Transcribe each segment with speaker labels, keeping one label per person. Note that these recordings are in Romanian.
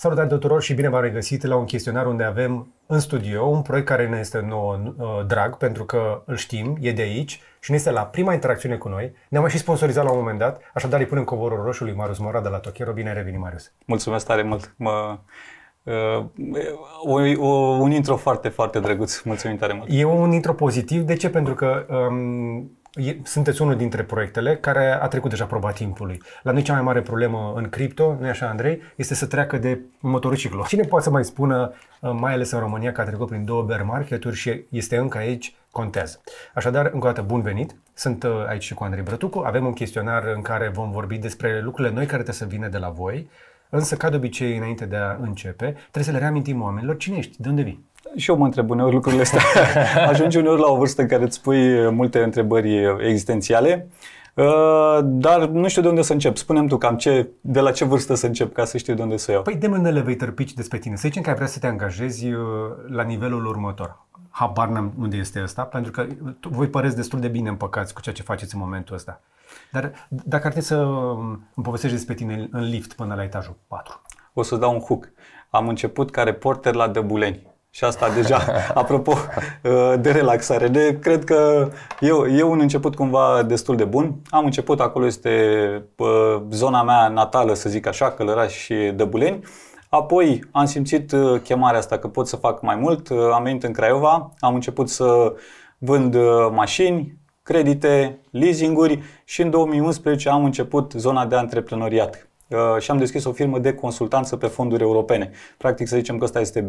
Speaker 1: Salutare tuturor și bine v-am regăsit la un chestionar unde avem în studio un proiect care ne este nou uh, drag pentru că îl știm, e de aici și ne este la prima interacțiune cu noi. Ne-am și sponsorizat la un moment dat, așadar îi punem covorul roșu lui Marius Mora de la Tokyo. Bine ai revenit, Marius!
Speaker 2: Mulțumesc tare mult! Mă... Uh, un, un intro foarte, foarte drăguț. Mulțumim tare mult.
Speaker 1: E un intro pozitiv. De ce? Pentru că um, sunteți unul dintre proiectele care a trecut deja proba timpului. La noi cea mai mare problemă în cripto, nu așa Andrei, este să treacă de motoriciclo. Cine poate să mai spună, ă, mai ales în România, că a trecut prin două bear market și este încă aici, contează. Așadar, încă o dată, bun venit! Sunt ă, aici și cu Andrei Brătucu. Avem un chestionar în care vom vorbi despre lucrurile noi care trebuie să vină de la voi, însă, ca de obicei, înainte de a începe, trebuie să le reamintim oamenilor cine ești, de unde vii
Speaker 2: și eu mă întreb uneori lucrurile astea. Ajungi uneori la o vârstă în care îți pui multe întrebări existențiale, uh, dar nu știu de unde să încep. Spunem tu cam ce, de la ce vârstă să încep ca să știu de unde să iau. Păi de
Speaker 1: unele vei tărpici despre tine. Să zicem că ai vrea să te angajezi uh, la nivelul următor. Habar n-am unde este ăsta, pentru că uh, voi păreți destul de bine împăcați cu ceea ce faceți în momentul ăsta. Dar dacă ar trebui să um, îmi povestești despre tine în lift până la etajul 4.
Speaker 2: O să dau un hook. Am început ca reporter la Dăbuleni și asta deja, apropo uh, de relaxare. De, cred că eu, eu un început cumva destul de bun. Am început, acolo este uh, zona mea natală, să zic așa, Călăraș și Dăbuleni. Apoi am simțit uh, chemarea asta că pot să fac mai mult. Am venit în Craiova, am început să vând mașini, credite, leasinguri și în 2011 am început zona de antreprenoriat. Uh, și am deschis o firmă de consultanță pe fonduri europene. Practic să zicem că ăsta este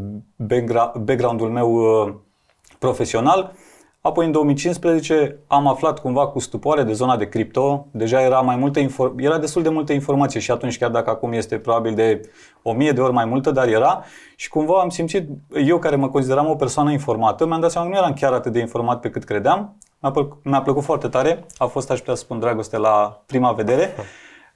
Speaker 2: background-ul meu uh, profesional. Apoi în 2015 am aflat cumva cu stupoare de zona de cripto, deja era mai multă inform- era destul de multă informație și atunci chiar dacă acum este probabil de o mie de ori mai multă, dar era și cumva am simțit, eu care mă consideram o persoană informată, mi-am dat seama că nu eram chiar atât de informat pe cât credeam, mi-a, plăc- mi-a plăcut foarte tare, a fost, aș putea să spun, dragoste la prima vedere.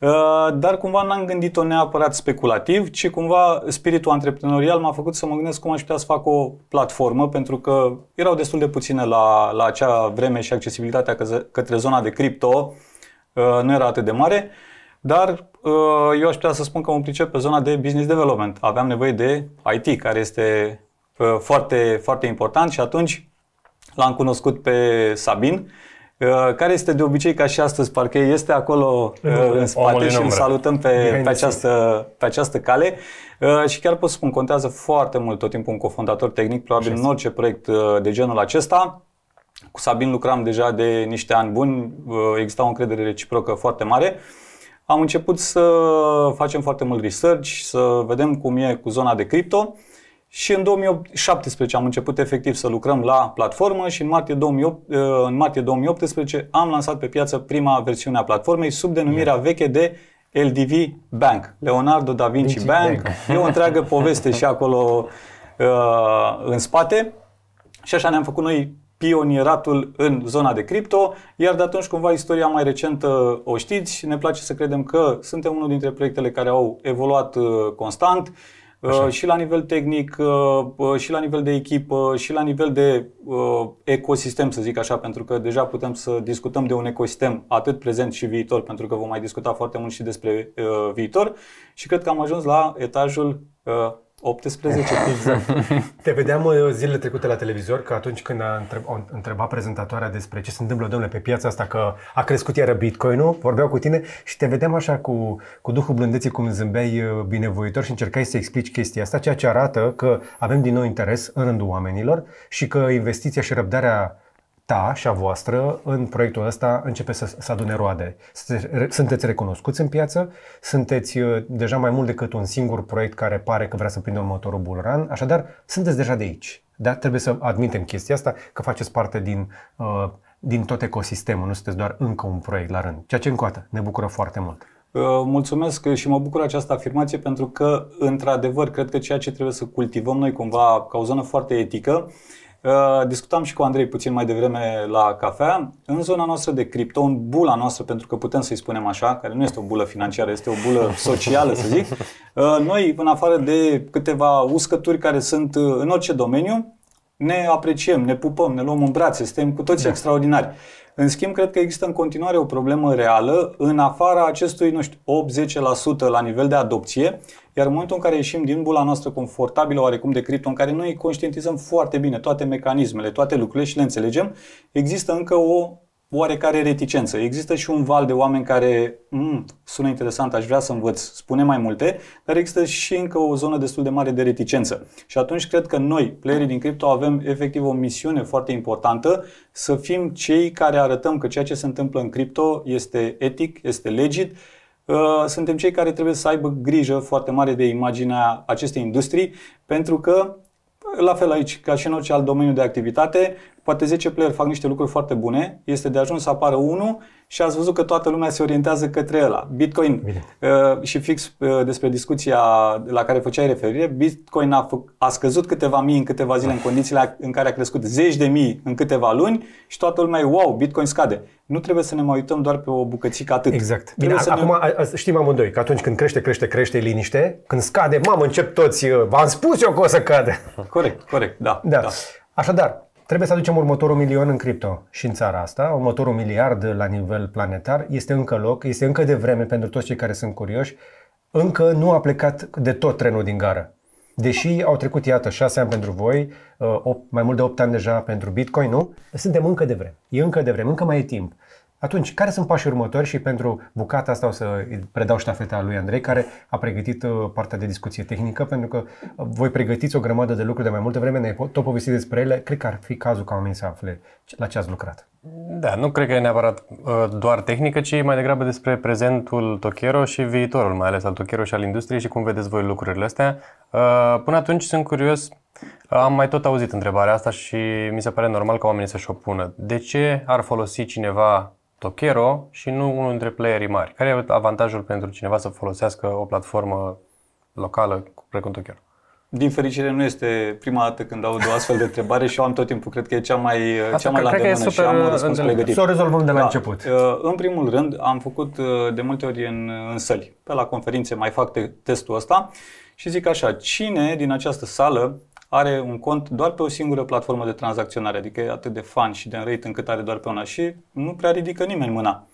Speaker 2: Uh, dar cumva n-am gândit-o neapărat speculativ, ci cumva spiritul antreprenorial m-a făcut să mă gândesc cum aș putea să fac o platformă, pentru că erau destul de puține la, la acea vreme și accesibilitatea către zona de cripto uh, nu era atât de mare, dar uh, eu aș putea să spun că mă pricep pe zona de business development. Aveam nevoie de IT, care este foarte, foarte important și atunci l-am cunoscut pe Sabin, Uh, care este de obicei ca și astăzi, parcă este acolo uh, în spate și îl salutăm pe, pe, această, pe această cale. Uh, și chiar pot să spun, contează foarte mult tot timpul un cofondator tehnic, probabil în orice proiect de genul acesta. Cu Sabin lucram deja de niște ani buni, exista o încredere reciprocă foarte mare. Am început să facem foarte mult research, să vedem cum e cu zona de cripto. Uh, și în 2017 am început efectiv să lucrăm la platformă și în martie, 2008, uh, în martie 2018 am lansat pe piață prima versiune a platformei sub denumirea veche de LDV Bank, Leonardo da Vinci, Vinci Bank. Bank. E o întreagă poveste și acolo uh, în spate. Și așa ne-am făcut noi pionieratul în zona de cripto, iar de atunci cumva istoria mai recentă o știți. Ne place să credem că suntem unul dintre proiectele care au evoluat uh, constant Așa. Uh, și la nivel tehnic, uh, uh, și la nivel de echipă, și la nivel de ecosistem, să zic așa, pentru că deja putem să discutăm de un ecosistem atât prezent și viitor, pentru că vom mai discuta foarte mult și despre viitor și cred că am ajuns la etajul 18 pizza.
Speaker 1: Te vedeam uh, zilele trecute la televizor că atunci când a întrebat prezentatoarea despre ce se întâmplă, domnule, pe piața asta, că a crescut iară Bitcoin-ul, vorbeau cu tine și te vedeam așa cu, cu duhul blândeții, cum zâmbeai uh, binevoitor și încercai să explici chestia asta, ceea ce arată că avem din nou interes în rândul oamenilor și că investiția și răbdarea ta și a voastră în proiectul ăsta începe să, să adune roade. Sunteți recunoscuți în piață, sunteți uh, deja mai mult decât un singur proiect care pare că vrea să prindă următorul run, așadar sunteți deja de aici. Da? Trebuie să admitem chestia asta, că faceți parte din, uh, din tot ecosistemul, nu sunteți doar încă un proiect la rând, ceea ce încă o dată ne bucură foarte mult.
Speaker 2: Uh, mulțumesc și mă bucur această afirmație pentru că, într-adevăr, cred că ceea ce trebuie să cultivăm noi cumva ca o zonă foarte etică Uh, discutam și cu Andrei puțin mai devreme la cafea. În zona noastră de cripto, în bula noastră, pentru că putem să-i spunem așa, care nu este o bulă financiară, este o bulă socială, să zic, uh, noi, în afară de câteva uscături care sunt uh, în orice domeniu, ne apreciem, ne pupăm, ne luăm în brațe, suntem cu toți da. extraordinari. În schimb, cred că există în continuare o problemă reală în afara acestui, nu știu, 80% la nivel de adopție, iar în momentul în care ieșim din bula noastră confortabilă oarecum de cripto, în care noi conștientizăm foarte bine toate mecanismele, toate lucrurile și le înțelegem, există încă o oarecare reticență. Există și un val de oameni care mm, sună interesant, aș vrea să învăț, spune mai multe, dar există și încă o zonă destul de mare de reticență. Și atunci cred că noi, playerii din cripto, avem efectiv o misiune foarte importantă să fim cei care arătăm că ceea ce se întâmplă în cripto este etic, este legit, uh, suntem cei care trebuie să aibă grijă foarte mare de imaginea acestei industrii, pentru că la fel aici, ca și în orice alt domeniu de activitate, poate 10 player fac niște lucruri foarte bune, este de ajuns să apară unul și ați văzut că toată lumea se orientează către ăla. Bitcoin Uh, și fix uh, despre discuția la care făceai referire, Bitcoin a, fă, a scăzut câteva mii în câteva zile în condițiile în care a crescut zeci de mii în câteva luni și toată lumea e wow, Bitcoin scade. Nu trebuie să ne mai uităm doar pe o bucățică atât. Exact. Bine, să acum
Speaker 1: ne... știm amândoi că atunci când crește, crește, crește, liniște. Când scade, mamă, încep toți, uh, v-am spus eu că o să cadă. Corect, corect, da. da. da. Așadar, Trebuie să aducem următorul milion în cripto și în țara asta, următorul miliard la nivel planetar. Este încă loc, este încă de vreme pentru toți cei care sunt curioși. Încă nu a plecat de tot trenul din gară. Deși au trecut, iată, șase ani pentru voi, 8, uh, mai mult de opt ani deja pentru Bitcoin, nu? Suntem încă de vreme. E încă de vreme, încă mai e timp. Atunci, care sunt pașii următori și pentru bucata asta o să predau ștafeta lui Andrei, care a pregătit uh, partea de discuție tehnică, pentru că uh, voi pregătiți o grămadă de lucruri de mai multe vreme, ne-ai tot povestit despre ele, cred că ar fi cazul ca oamenii să afle la ce ați lucrat.
Speaker 3: Da, nu cred că e neapărat uh, doar tehnică, ci mai degrabă despre prezentul Tochero și viitorul, mai ales al Tochero și al industriei și cum vedeți voi lucrurile astea. Până atunci sunt curios, am mai tot auzit întrebarea asta și mi se pare normal ca oamenii să-și o pună. De ce ar folosi cineva Tokero și nu unul dintre playerii mari. Care e avantajul pentru cineva să folosească o platformă locală precum
Speaker 2: Tokero? Din fericire nu este prima dată când aud o astfel de întrebare și eu am tot timpul, cred că e cea mai, Asta cea mai la îndemână și am un răspuns pregătit. Să o
Speaker 1: rezolvăm de la da. început.
Speaker 2: Uh, în primul rând, am făcut uh, de multe ori în, în săli. Pe la conferințe mai fac testul ăsta și zic așa, cine din această sală are un cont doar pe o singură platformă de tranzacționare, adică e atât de fan și de rate încât are doar pe una și nu prea ridică nimeni mâna.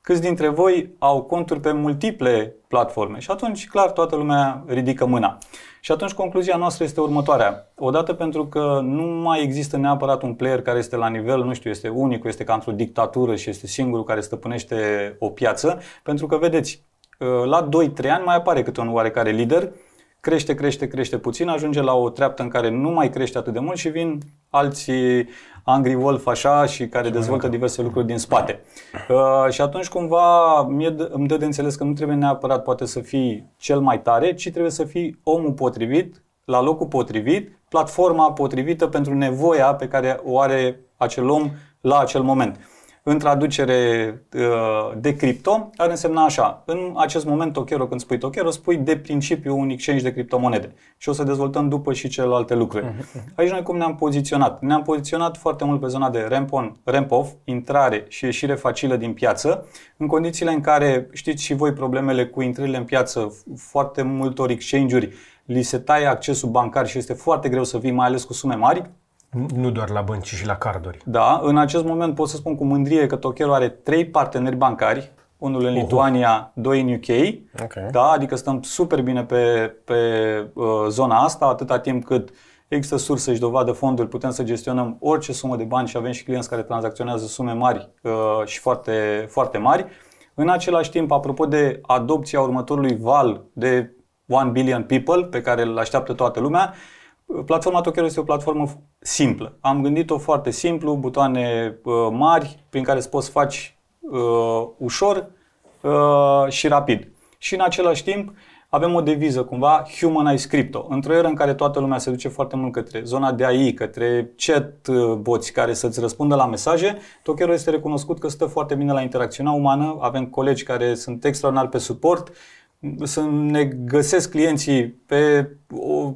Speaker 2: Câți dintre voi au conturi pe multiple platforme? Și atunci, clar, toată lumea ridică mâna. Și atunci concluzia noastră este următoarea. Odată pentru că nu mai există neapărat un player care este la nivel, nu știu, este unic, este ca într-o dictatură și este singurul care stăpânește o piață, pentru că, vedeți, la 2-3 ani mai apare câte un oarecare lider crește, crește, crește puțin, ajunge la o treaptă în care nu mai crește atât de mult și vin alții angry wolf așa și care și dezvoltă diverse lucruri din spate. Da. Uh, și atunci cumva mie îmi dă de înțeles că nu trebuie neapărat poate să fii cel mai tare, ci trebuie să fii omul potrivit, la locul potrivit, platforma potrivită pentru nevoia pe care o are acel om la acel moment. În traducere uh, de cripto ar însemna așa. În acest moment Tokero, când spui Tokero, spui de principiu un exchange de criptomonede. Și o să dezvoltăm după și celelalte lucruri. Mhm. Aici noi cum ne-am poziționat? Ne-am poziționat foarte mult pe zona de ramp-on, ramp-off, intrare și ieșire facilă din piață, în condițiile în care știți și voi problemele cu intrările în piață foarte multor exchange-uri li se taie accesul bancar și este foarte greu să vii, mai ales cu sume mari,
Speaker 1: nu doar la bănci, ci și la carduri.
Speaker 2: Da, în acest moment pot să spun cu mândrie că Tokelo are trei parteneri bancari, unul în Lituania, uh-huh. doi în UK. Okay. Da, adică stăm super bine pe, pe uh, zona asta, atâta timp cât există surse și dovadă fonduri, putem să gestionăm orice sumă de bani și avem și clienți care tranzacționează sume mari uh, și foarte, foarte mari. În același timp, apropo de adopția următorului val de 1 billion people pe care îl așteaptă toată lumea, uh, platforma Tokero este o platformă simplă. Am gândit-o foarte simplu, butoane uh, mari prin care poți să faci uh, ușor uh, și rapid. Și în același timp avem o deviză cumva, humanize crypto, într-o eră în care toată lumea se duce foarte mult către zona de AI, către chat uh, boți care să-ți răspundă la mesaje, Tokero este recunoscut că stă foarte bine la interacțiunea umană, avem colegi care sunt extraordinar pe suport, să ne găsesc clienții pe,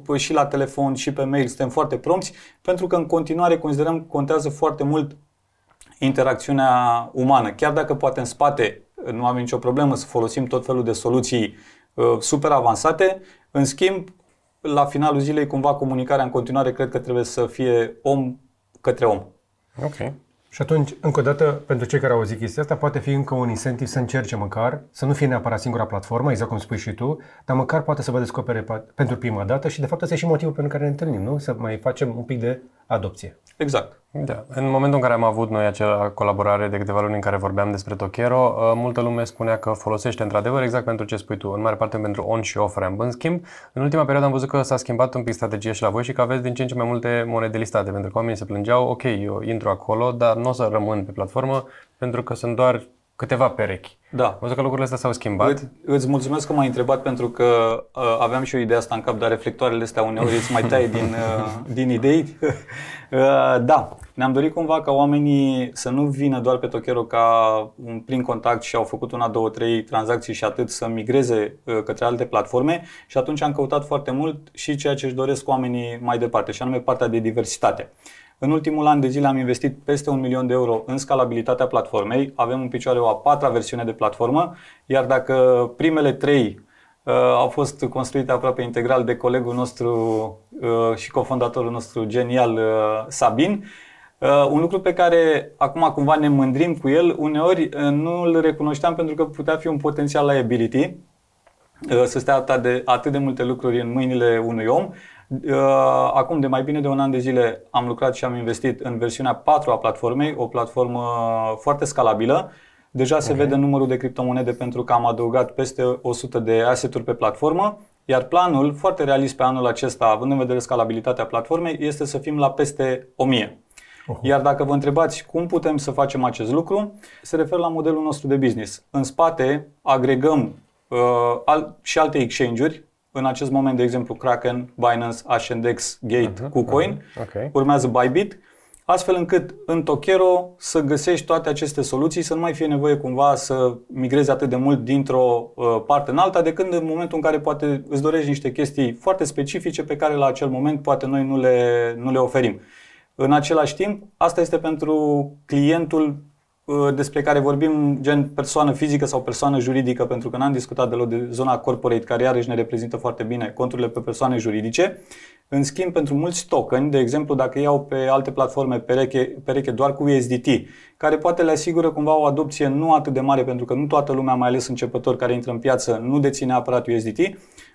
Speaker 2: o, și la telefon și pe mail, suntem foarte prompți, pentru că în continuare considerăm că contează foarte mult interacțiunea umană. Chiar dacă poate în spate nu avem nicio problemă să folosim tot felul de soluții uh, super avansate, în schimb, la finalul zilei, cumva comunicarea în continuare cred că trebuie să fie om către om.
Speaker 1: Okay. Și atunci, încă o dată, pentru cei care au auzit chestia asta, poate fi încă un incentiv să încerce măcar, să nu fie neapărat singura platformă, exact cum spui și tu, dar măcar poate să vă descopere pentru prima dată și, de fapt, asta e și motivul pentru care ne întâlnim, nu? Să mai facem un pic de
Speaker 3: adopție. Exact. Da. În momentul în care am avut noi acea colaborare de câteva luni în care vorbeam despre Tokero, uh, multă lume spunea că folosește într-adevăr exact pentru ce spui tu, în mare parte pentru on și off ramp. În schimb, în ultima perioadă am văzut că s-a schimbat un pic strategia și la voi și că aveți din ce în ce mai multe monede listate, pentru că oamenii se plângeau, ok, eu intru acolo, dar nu o să rămân pe platformă pentru că sunt doar câteva perechi.
Speaker 2: Da. Văd că lucrurile astea s-au schimbat. Îți, îți mulțumesc că m-ai întrebat pentru că uh, aveam și eu ideea asta în cap, dar reflectoarele astea uneori îți mai tai din, uh, din idei. Uh, da, ne-am dorit cumva ca oamenii să nu vină doar pe Tokero ca un prim contact și au făcut una, două, trei tranzacții și atât să migreze uh, către alte platforme și atunci am căutat foarte mult și ceea ce își doresc oamenii mai departe și anume partea de diversitate. Uh, în ultimul an de zile am investit peste un milion de euro în scalabilitatea platformei. Avem în picioare o a patra versiune de platformă, iar dacă primele trei uh, au fost construite aproape integral de colegul nostru uh, și cofondatorul nostru genial uh, Sabin, Uh, un lucru pe care acum cumva ne mândrim cu el, uneori uh, nu îl recunoșteam pentru că putea fi un potențial liability, uh, să stea atât de, atât de multe lucruri în mâinile unui om, Uh, acum, de mai bine de un an de zile, am lucrat și am investit în versiunea 4 a platformei, o platformă foarte scalabilă. Deja se okay. vede numărul de criptomonede pentru că am adăugat peste 100 de asset-uri pe platformă, iar planul, foarte realist pe anul acesta, având în vedere scalabilitatea platformei, este să fim la peste 1000. Iar dacă vă întrebați cum putem să facem acest lucru, se referă la modelul nostru de business. În spate agregăm uh, al, și alte exchange-uri în acest moment, de exemplu, Kraken, Binance, Ashendex, Gate, uh-huh, KuCoin, uh-huh. Okay. urmează Bybit, astfel încât în Tokero să găsești toate aceste soluții, să nu mai fie nevoie cumva să migrezi atât de mult dintr-o uh, parte în alta, de când în momentul în care poate îți dorești niște chestii foarte specifice pe care la acel moment poate noi nu le, nu le oferim. În același timp, asta este pentru clientul Uh, despre care vorbim gen persoană fizică sau persoană juridică, pentru că n-am discutat deloc de zona corporate, care iarăși ne reprezintă foarte bine conturile pe persoane juridice. În schimb, pentru mulți token, de exemplu, dacă iau pe alte platforme pereche, pereche doar cu USDT, care poate le asigură cumva o adopție nu atât de mare, pentru că nu toată lumea, mai ales începători care intră în piață, nu deține aparat USDT,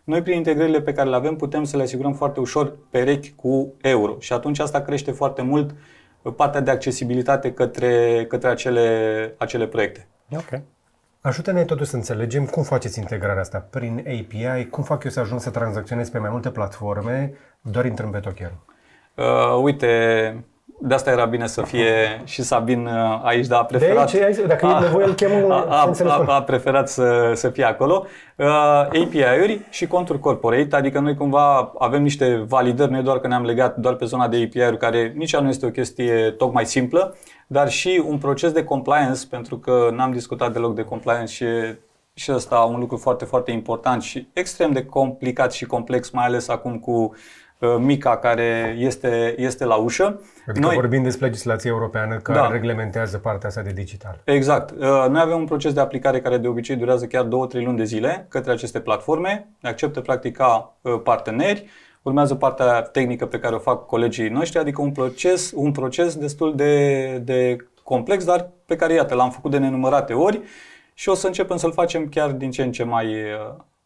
Speaker 2: noi prin integrările pe care le avem putem să le asigurăm foarte ușor perechi cu euro și atunci asta crește foarte mult uh, partea de accesibilitate către, către acele, acele proiecte.
Speaker 1: Ok. Ajută-ne totuși să înțelegem cum faceți integrarea asta prin API, cum fac eu să ajung să tranzacționez pe mai multe platforme doar intrând pe token.
Speaker 2: Uh, uite, de asta era bine să fie și Sabin uh, aici, dar a preferat... De aici, dacă a, e nevoie, îl
Speaker 3: chemăm a, a, a,
Speaker 2: a preferat să, să fie acolo. Uh, API-uri și conturi corporate, adică noi cumva avem niște validări, nu doar că ne-am legat doar pe zona de API-uri, care nici nu este o chestie tocmai simplă, dar și un proces de compliance, pentru că n-am discutat deloc de compliance și și ăsta un lucru foarte, foarte important și extrem de complicat și complex, mai ales acum cu uh, Uh, mica care este, este la ușă.
Speaker 1: Adică noi, vorbim despre legislația europeană care da, reglementează partea asta de digital.
Speaker 2: Exact. Uh, noi avem un proces de aplicare care de obicei durează chiar 2-3 luni de zile către aceste platforme. Ne acceptă practic ca uh, parteneri. Urmează partea tehnică pe care o fac colegii noștri, adică un proces, un proces destul de, de complex, dar pe care, iată, l-am făcut de nenumărate ori și o să începem să-l facem chiar din ce în ce mai,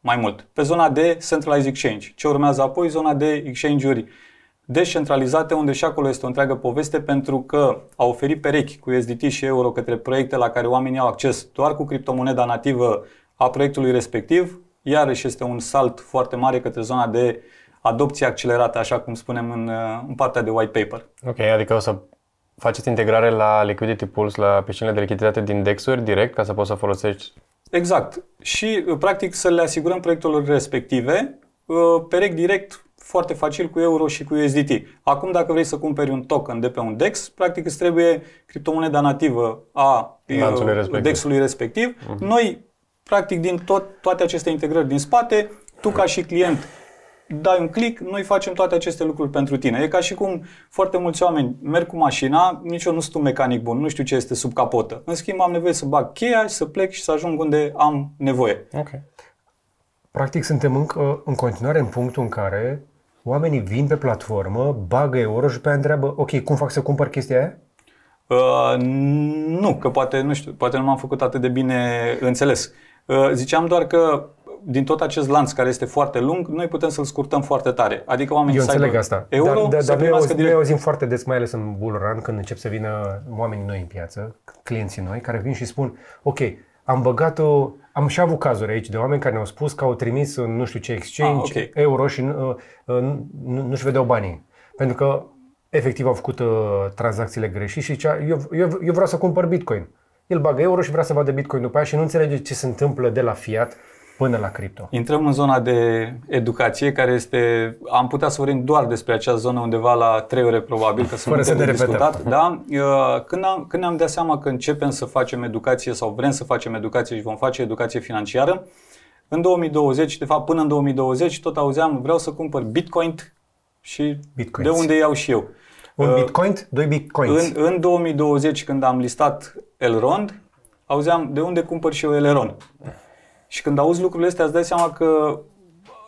Speaker 2: mai mult. Pe zona de centralized exchange, ce urmează apoi zona de exchange-uri descentralizate, unde și acolo este o întreagă poveste, pentru că a oferi perechi cu USDT și euro către proiecte la care oamenii au acces doar cu criptomoneda nativă a proiectului respectiv, iarăși este un salt foarte mare către zona de adopție accelerată, așa cum spunem în, în partea de white paper.
Speaker 3: Ok, adică o să faceți integrare la Liquidity Pools, la piscinile de lichiditate din DEX-uri direct, ca să poți să folosești
Speaker 2: Exact. Și, uh, practic, să le asigurăm proiectelor respective uh, perec direct foarte facil cu euro și cu USDT. Acum, dacă vrei să cumperi un token de pe un DEX, practic îți trebuie criptomoneda nativă a uh, Lanțului respectiv. DEX-ului respectiv. Uh-huh. Noi, practic, din tot, toate aceste integrări din spate, tu ca și client dai un click, noi facem toate aceste lucruri pentru tine. E ca și cum foarte mulți oameni merg cu mașina, nici eu nu sunt un mecanic bun, nu știu ce este sub capotă. În schimb, am nevoie să bag cheia și să plec și să ajung unde am nevoie.
Speaker 1: Ok. Practic, suntem încă în continuare în punctul în care oamenii vin pe platformă, bagă euro și pe aia întreabă, ok, cum fac să cumpăr chestia aia?
Speaker 2: Uh, nu, că poate, nu știu, poate nu m-am făcut atât de bine înțeles. Uh, ziceam doar că din tot acest lanț care este foarte lung, noi putem să-l scurtăm foarte tare. Adică oamenii Eu să înțeleg asta. Euro, dar, dar, să dar noi, auzim, direct...
Speaker 1: noi auzim foarte des, mai ales în bull run, când încep să vină oamenii noi în piață, clienții noi, care vin și spun, ok, am băgat-o, am și avut cazuri aici de oameni care ne-au spus că au trimis în nu știu ce exchange ah, okay. euro și uh, uh, nu, nu-și vedeau banii. Pentru că efectiv au făcut uh, tranzacțiile greșite și zicea, eu, eu, eu vreau să cumpăr bitcoin. El bagă euro și vrea să vadă bitcoin după aia și nu înțelege ce se întâmplă de la fiat Până la cripto.
Speaker 2: Intrăm în zona de educație, care este, am putea să vorbim doar despre acea zonă undeva la trei ore probabil, că Fără să ne discutat. Da? Uh, când, am, când ne-am dat seama că începem să facem educație sau vrem să facem educație și vom face educație financiară, în 2020, de fapt până în 2020, tot auzeam, vreau să cumpăr Bitcoin și Bitcoins. de unde iau și eu.
Speaker 1: Un uh, Bitcoin, doi Bitcoins. În,
Speaker 2: în 2020, când am listat Elrond, auzeam de unde cumpăr și eu Elrond? Și când auzi lucrurile astea, îți dai seama că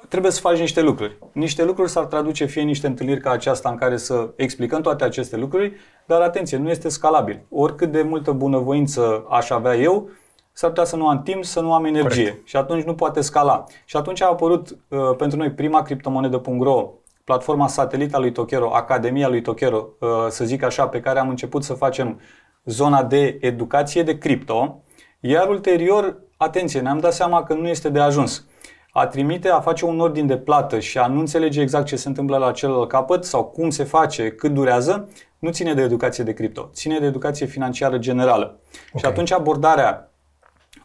Speaker 2: trebuie să faci niște lucruri. Niște lucruri s-ar traduce fie niște întâlniri ca aceasta în care să explicăm toate aceste lucruri, dar atenție, nu este scalabil. Oricât de multă bunăvoință aș avea eu, s-ar putea să nu am timp, să nu am energie Corect. și atunci nu poate scala. Și atunci a apărut uh, pentru noi prima criptomonedă.ro, platforma a lui Tokero, Academia lui Tokero, uh, să zic așa, pe care am început să facem zona de educație de cripto, iar ulterior Atenție, ne-am dat seama că nu este de ajuns. A trimite, a face un ordin de plată și a nu înțelege exact ce se întâmplă la celălalt capăt sau cum se face, cât durează, nu ține de educație de cripto, ține de educație financiară generală. Okay. Și atunci abordarea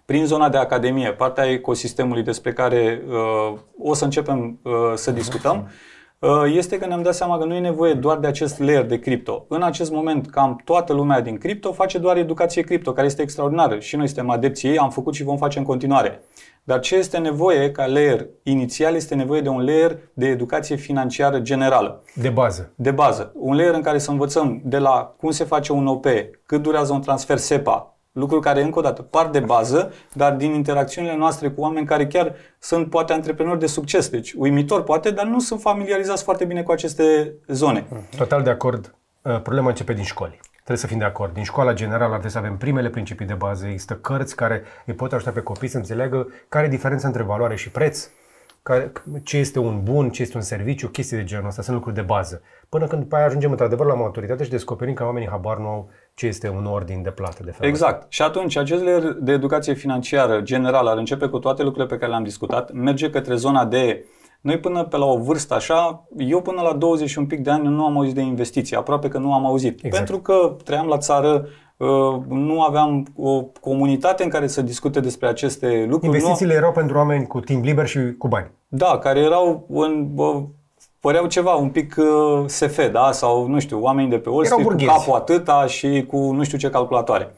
Speaker 2: prin zona de academie, partea ecosistemului despre care uh, o să începem uh, să mhm. discutăm, uh-huh Uh, este că ne-am dat seama că nu e nevoie doar de acest layer de cripto. În acest moment, cam toată lumea din cripto face doar educație cripto, care este extraordinară și noi suntem adepții ei, am făcut și vom face în continuare. Dar ce este nevoie ca layer inițial este nevoie de un layer de educație financiară generală. De bază. De bază. Un layer în care să învățăm de la cum se face un OP, cât durează un transfer SEPA, Lucruri care, încă o dată, par de bază, dar din interacțiunile noastre cu oameni care chiar sunt, poate, antreprenori de succes. Deci, uimitor, poate, dar nu sunt familiarizați foarte bine cu aceste zone.
Speaker 1: Mm. Total de acord. Uh, problema începe din școli. Trebuie să fim de acord. Din școala generală trebuie să avem primele principii de bază. Există cărți care îi pot ajuta pe copii să înțeleagă care e diferența între valoare și preț care, ce este un bun, ce este un serviciu, chestii de genul ăsta, sunt lucruri de bază. Până când după aia ajungem într-adevăr la maturitate și descoperim că oamenii habar nu au ce este un ordin de plată de fel.
Speaker 2: Exact. Și atunci acest layer de educație financiară generală ar începe cu toate lucrurile pe care le-am discutat, merge către zona de noi până pe la o vârstă așa, eu până la 20 și un pic de ani nu am auzit de investiții, aproape că nu am auzit. Exact. Pentru că trăiam la țară, Uh, nu aveam o comunitate în care să discute despre aceste lucruri. Investițiile
Speaker 1: nu... erau pentru oameni cu timp liber și cu bani.
Speaker 2: Da, care erau în păreau ceva un pic uh, SF, da? Sau, nu știu, oamenii de pe Wall Street cu capul atâta și cu nu știu ce calculatoare.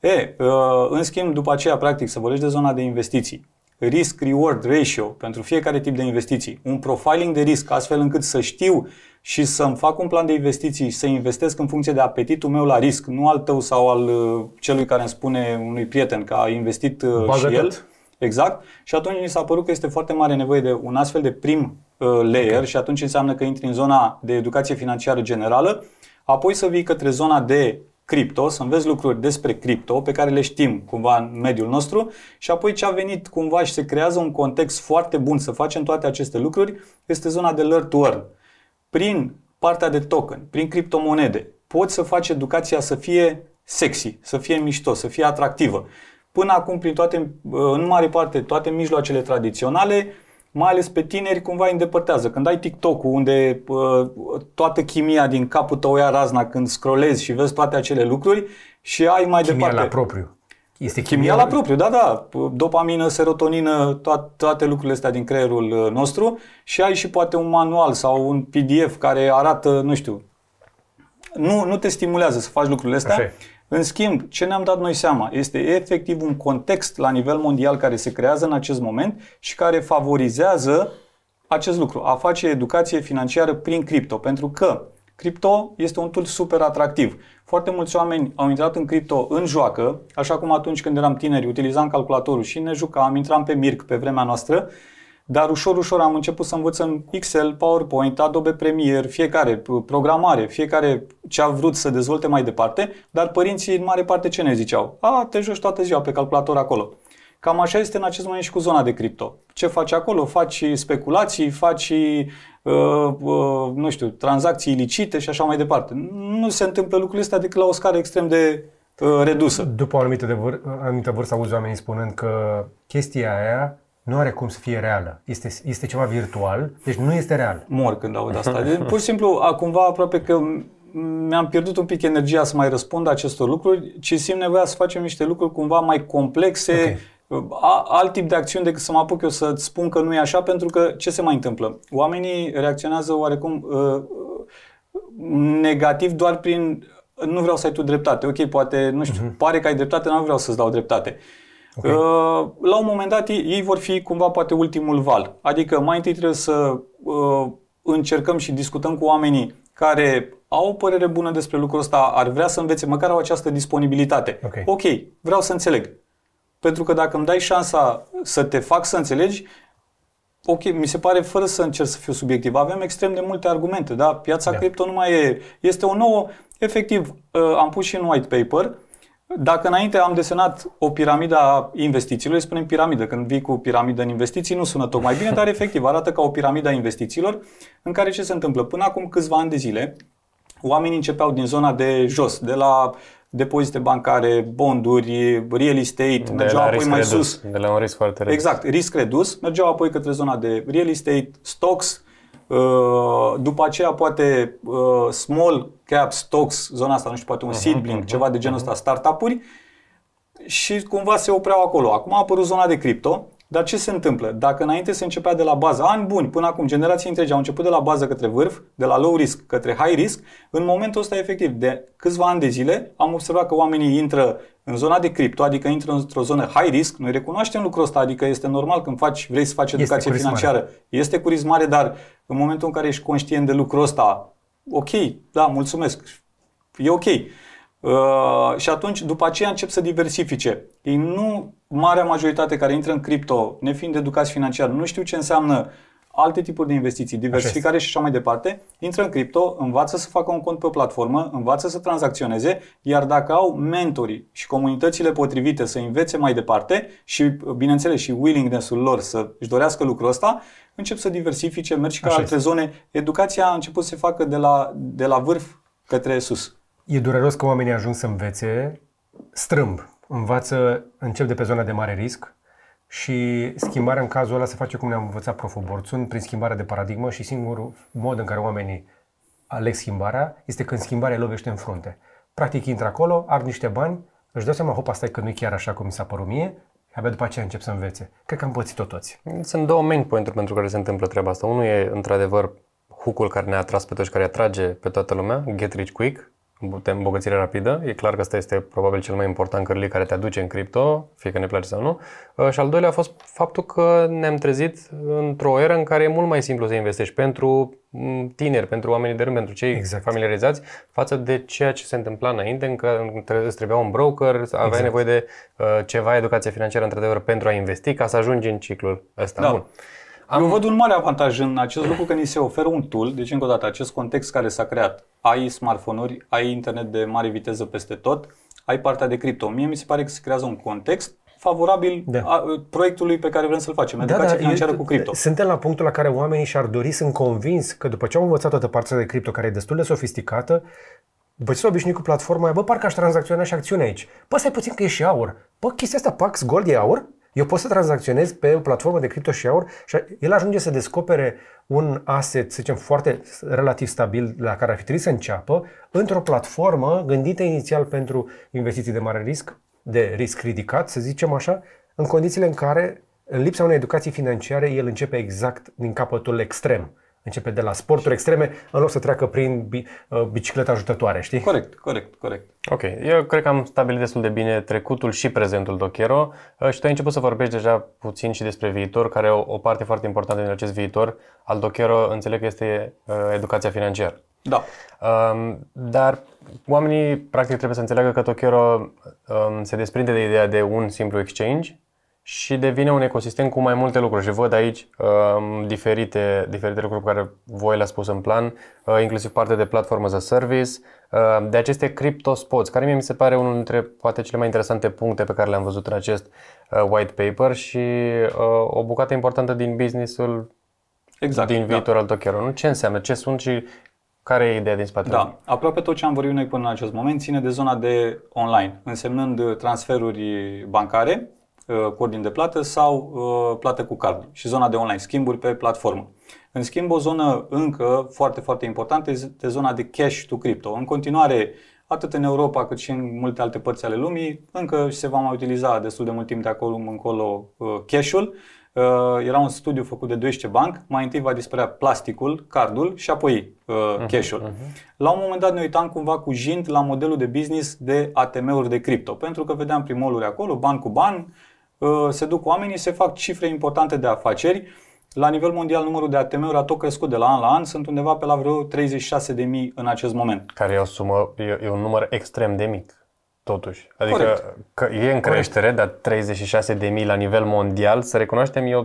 Speaker 2: E, uh, în schimb, după aceea, practic, să vorbești de zona de investiții risk-reward ratio pentru fiecare tip de investiții, un profiling de risc astfel încât să știu și să-mi fac un plan de investiții să investesc în funcție de apetitul meu la risc, nu al tău sau al uh, celui care îmi spune unui prieten că a investit uh, Bază și el. Exact. Și atunci mi s-a părut că este foarte mare nevoie de un astfel de prim uh, layer okay. și atunci înseamnă că intri în zona de educație financiară generală, apoi să vii către zona de cripto, să înveți lucruri despre cripto pe care le știm cumva în mediul nostru și apoi ce a venit cumva și se creează un context foarte bun să facem toate aceste lucruri este zona de learn to earn. Prin partea de token, prin criptomonede, poți să faci educația să fie sexy, să fie mișto, să fie atractivă. Până acum, prin toate, în mare parte, toate mijloacele tradiționale, mai ales pe tineri, cumva îndepărtează. Când ai TikTok-ul unde uh, toată chimia din capul tău ia razna când scrollezi și vezi toate acele lucruri și ai mai chimia departe... Chimia la propriu. Este chimia, chimia la propriu, da, da. Dopamină, serotonină, to- toate lucrurile astea din creierul uh, nostru și ai și poate un manual sau un PDF care arată, nu știu, nu, nu te stimulează să faci lucrurile astea. Așa. În schimb, ce ne-am dat noi seama este efectiv un context la nivel mondial care se creează în acest moment și care favorizează acest lucru, a face educație financiară prin cripto, pentru că Cripto este un tool super atractiv. Foarte mulți oameni au intrat în cripto în joacă, așa cum atunci când eram tineri utilizam calculatorul și ne jucam, intram pe Mirc pe vremea noastră dar ușor, ușor am început să învăț în Excel, PowerPoint, Adobe Premiere, fiecare programare, fiecare ce a vrut să dezvolte mai departe, dar părinții în mare parte ce ne ziceau? A, te joci toată ziua pe calculator acolo. Cam așa este în acest moment și cu zona de cripto. Ce faci acolo? Faci speculații, faci, uh, uh, nu știu, tranzacții ilicite și așa mai departe. Nu se întâmplă lucrurile astea decât la o scară extrem de uh, redusă.
Speaker 1: După o anumită, de vâr- anumită vârstă auzi oamenii spunând că chestia aia nu are cum să fie reală. Este, este ceva virtual, deci nu este real. Mor când
Speaker 2: aud asta. De, pur și simplu, acumva aproape că mi-am pierdut un pic energia să mai răspund acestor lucruri, ci simt nevoia să facem niște lucruri cumva mai complexe, okay. alt tip de acțiuni decât să mă apuc eu să-ți spun că nu e așa, pentru că ce se mai întâmplă? Oamenii reacționează oarecum uh, negativ doar prin nu vreau să ai tu dreptate. Ok, poate, nu știu, uh-huh. pare că ai dreptate, dar nu vreau să-ți dau dreptate. Uh, Okay. Uh, la un moment dat ei vor fi cumva poate ultimul val. Adică mai întâi trebuie să uh, încercăm și discutăm cu oamenii care au o părere bună despre lucrul ăsta, ar vrea să învețe, măcar au această disponibilitate. Okay. ok, vreau să înțeleg. Pentru că dacă îmi dai șansa să te fac să înțelegi, ok, mi se pare fără să încerc să fiu subiectiv, avem extrem de multe argumente, da? Piața da. cripto nu mai e, este o nouă, efectiv, uh, am pus și în white paper, dacă înainte am desenat o piramidă a investițiilor, spunem piramidă. Când vii cu piramidă în investiții, nu sună tocmai bine, dar efectiv arată ca o piramidă a investițiilor, în care ce se întâmplă? Până acum câțiva ani de zile, oamenii începeau din zona de jos, de la depozite bancare, bonduri, real estate, de mergeau apoi mai redus, sus.
Speaker 3: De la un risc foarte redus. Exact,
Speaker 2: risc redus, mergeau apoi către zona de real estate, stocks, uh, după aceea poate uh, small cap, stocks, zona asta, nu știu, poate un uh-huh, seedling, uh-huh, ceva de genul ăsta, startup-uri și cumva se opreau acolo. Acum a apărut zona de cripto, dar ce se întâmplă? Dacă înainte se începea de la bază, ani buni, până acum, generații întregi au început de la bază către vârf, de la low risk către high risk, în momentul ăsta, efectiv, de câțiva ani de zile, am observat că oamenii intră în zona de cripto, adică intră într-o zonă high risk, noi recunoaștem lucrul ăsta, adică este normal când faci, vrei să faci educație este financiară, mare. este cu risc mare, dar în momentul în care ești conștient de lucrul ăsta, ok, da, mulțumesc, e ok. Uh, și atunci, după aceea, încep să diversifice. Ei nu, marea majoritate care intră în cripto, nefiind educați financiar, nu știu ce înseamnă uh, alte tipuri de investiții, diversificare și așa mai departe, intră în cripto, învață să facă un cont pe o platformă, învață să tranzacționeze, iar dacă au mentorii și comunitățile potrivite să învețe mai departe și, bineînțeles, și willingness-ul lor să își dorească lucrul ăsta, încep să diversifice, mergi și ca alte este. zone. Educația a început să se facă de la, de la vârf către sus.
Speaker 1: E dureros că oamenii ajung să învețe strâmb. Învață, încep de pe zona de mare risc, și schimbarea în cazul ăla se face cum ne-am învățat proful Borțun, prin schimbarea de paradigmă și singurul mod în care oamenii aleg schimbarea este când schimbarea lovește în frunte. Practic intră acolo, ard niște bani, își dau seama, asta e că nu e chiar așa cum mi s-a părut mie, abia după aceea încep să învețe. Cred că am pățit-o toți.
Speaker 3: Sunt două main point pentru care se întâmplă treaba asta. Unul e, într-adevăr, hucul care ne-a atras pe toți, care atrage pe toată lumea, get rich quick, îmbogățire rapidă, e clar că asta este probabil cel mai important cărli care te aduce în cripto, fie că ne place sau nu. Uh, și al doilea a fost faptul că ne-am trezit într-o eră în care e mult mai simplu să investești pentru mm, tineri, pentru oamenii de rând, pentru cei exact. familiarizați, față de ceea ce se întâmpla înainte, care îți trebuia un broker, aveai exact. nevoie de uh, ceva educație financiară într-adevăr pentru a investi ca să ajungi în ciclul ăsta. Da. Bun.
Speaker 2: Am... Eu văd un mare avantaj în acest lucru că ni se oferă un tool, deci încă o dată acest context care s-a creat. Ai smartphone-uri, ai internet de mare viteză peste tot, ai partea de cripto. Mie mi se pare că se creează un context favorabil da. a, uh, proiectului pe care vrem să-l facem, da, educația da, financiară cu cripto.
Speaker 1: Suntem la punctul la care oamenii și-ar dori, sunt convins că după ce au învățat toată partea de cripto, care e destul de sofisticată, după ce s au obișnuit cu platforma aia? Bă, parcă aș tranzacționa și acțiune aici. Bă, stai puțin că e și aur. Bă, chestia asta, Pax Gold e aur? Eu pot să tranzacționez pe o platformă de cripto și aur și el ajunge să descopere un asset, să zicem, foarte relativ stabil la care ar fi trebuit să înceapă, într-o platformă gândită inițial pentru investiții de mare risc, de risc ridicat, să zicem așa, în condițiile în care, în lipsa unei educații financiare, el începe exact din capătul extrem. Începe de la sporturi extreme, în loc să treacă prin uh, bicicleta ajutătoare, știi? Corect,
Speaker 2: corect, corect.
Speaker 3: Ok, eu cred că am stabilit destul de bine trecutul și prezentul Dochero uh, și tu ai început să vorbești deja puțin și despre viitor, care o, o parte foarte importantă din acest viitor al Dochero înțeleg că este uh, educația financiară. Da. Um, dar oamenii practic trebuie să înțeleagă că Tokyo um, se desprinde de ideea de un simplu exchange și devine un ecosistem cu mai multe lucruri. Și văd aici um, diferite, diferite lucruri pe care voi le-ați pus în plan, uh, inclusiv parte de platformă a service, uh, de aceste crypto spots. care mie mi se pare unul dintre poate cele mai interesante puncte pe care le-am văzut în acest uh, white paper și uh, o bucată importantă din businessul exact, din viitor da. al Tokyo. Nu? Ce înseamnă? Ce sunt și care e ideea din spatele? Da,
Speaker 2: aproape tot ce am vorbit noi până în acest moment ține de zona de online, însemnând transferuri bancare, Uh, cu ordin de plată sau uh, plată cu card și zona de online, schimburi pe platformă. În schimb, o zonă încă foarte, foarte importantă este zona de cash to crypto. În continuare, atât în Europa cât și în multe alte părți ale lumii, încă se va mai utiliza destul de mult timp de acolo încolo uh, cash-ul. Era un studiu făcut de 12 Bank, mai întâi va dispărea plasticul, cardul și apoi mhm, cash-ul. Uh-huh. La un moment dat ne uitam cumva cu jint la modelul de business de ATM-uri de cripto, pentru că vedeam primoluri acolo, ban cu ban, Ă, se duc oamenii, se fac cifre importante de afaceri. La nivel mondial, numărul de ATM-uri a tot crescut de la an la an, sunt undeva pe la vreo 36.000 în acest moment.
Speaker 3: Care e o sumă, e, e un număr extrem de mic, totuși. Adică că e în creștere, Corect. dar 36.000 la nivel mondial, să recunoaștem, e o,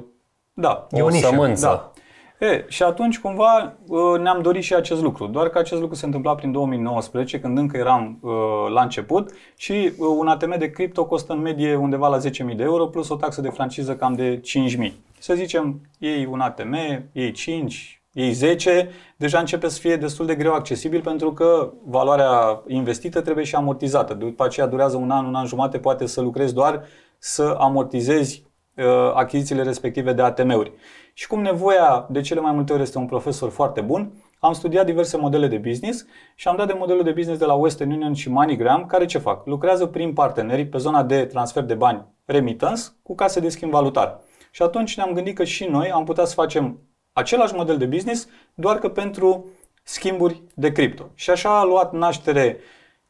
Speaker 2: da, e o, o nișă, sămânță. Da. E, și atunci cumva ă, ne-am dorit și acest lucru, doar că acest lucru se întâmpla prin 2019, când încă eram uh, la început și ă, un ATM de cripto costă în medie undeva la 10.000 de euro plus o taxă de franciză cam de 5.000. Să zicem, ei un ATM, ei 5, ei 10, deja începe să fie destul de greu accesibil pentru că valoarea investită trebuie și amortizată. După aceea durează un an, un an jumate, poate să lucrezi doar să amortizezi uh, achizițiile respective de ATM-uri. Și cum nevoia de cele mai multe ori este un profesor foarte bun, am studiat diverse modele de business și am dat de modelul de business de la Western Union și MoneyGram, care ce fac? Lucrează prin partenerii pe zona de transfer de bani remittance cu case de schimb valutar. Și atunci ne-am gândit că și noi am putea să facem același model de business, doar că pentru schimburi de cripto. Și așa a luat naștere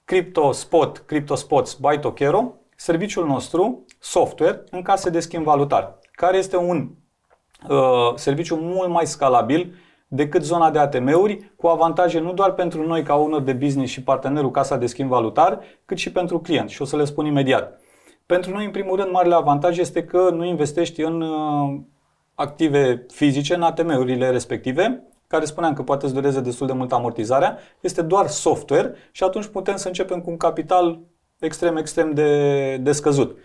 Speaker 2: CryptoSpot, CryptoSpots by Tokero, serviciul nostru, software, în case de schimb valutar, care este un Uh, serviciu mult mai scalabil decât zona de ATM-uri, cu avantaje nu doar pentru noi ca owner de business și partenerul Casa de Schimb Valutar, cât și pentru client și o să le spun imediat. Pentru noi, în primul rând, marele avantaj este că nu investești în uh, active fizice, în ATM-urile respective, care spuneam că poate să dureze destul de mult amortizarea, este doar software și atunci putem să începem cu un capital extrem, extrem de, de scăzut.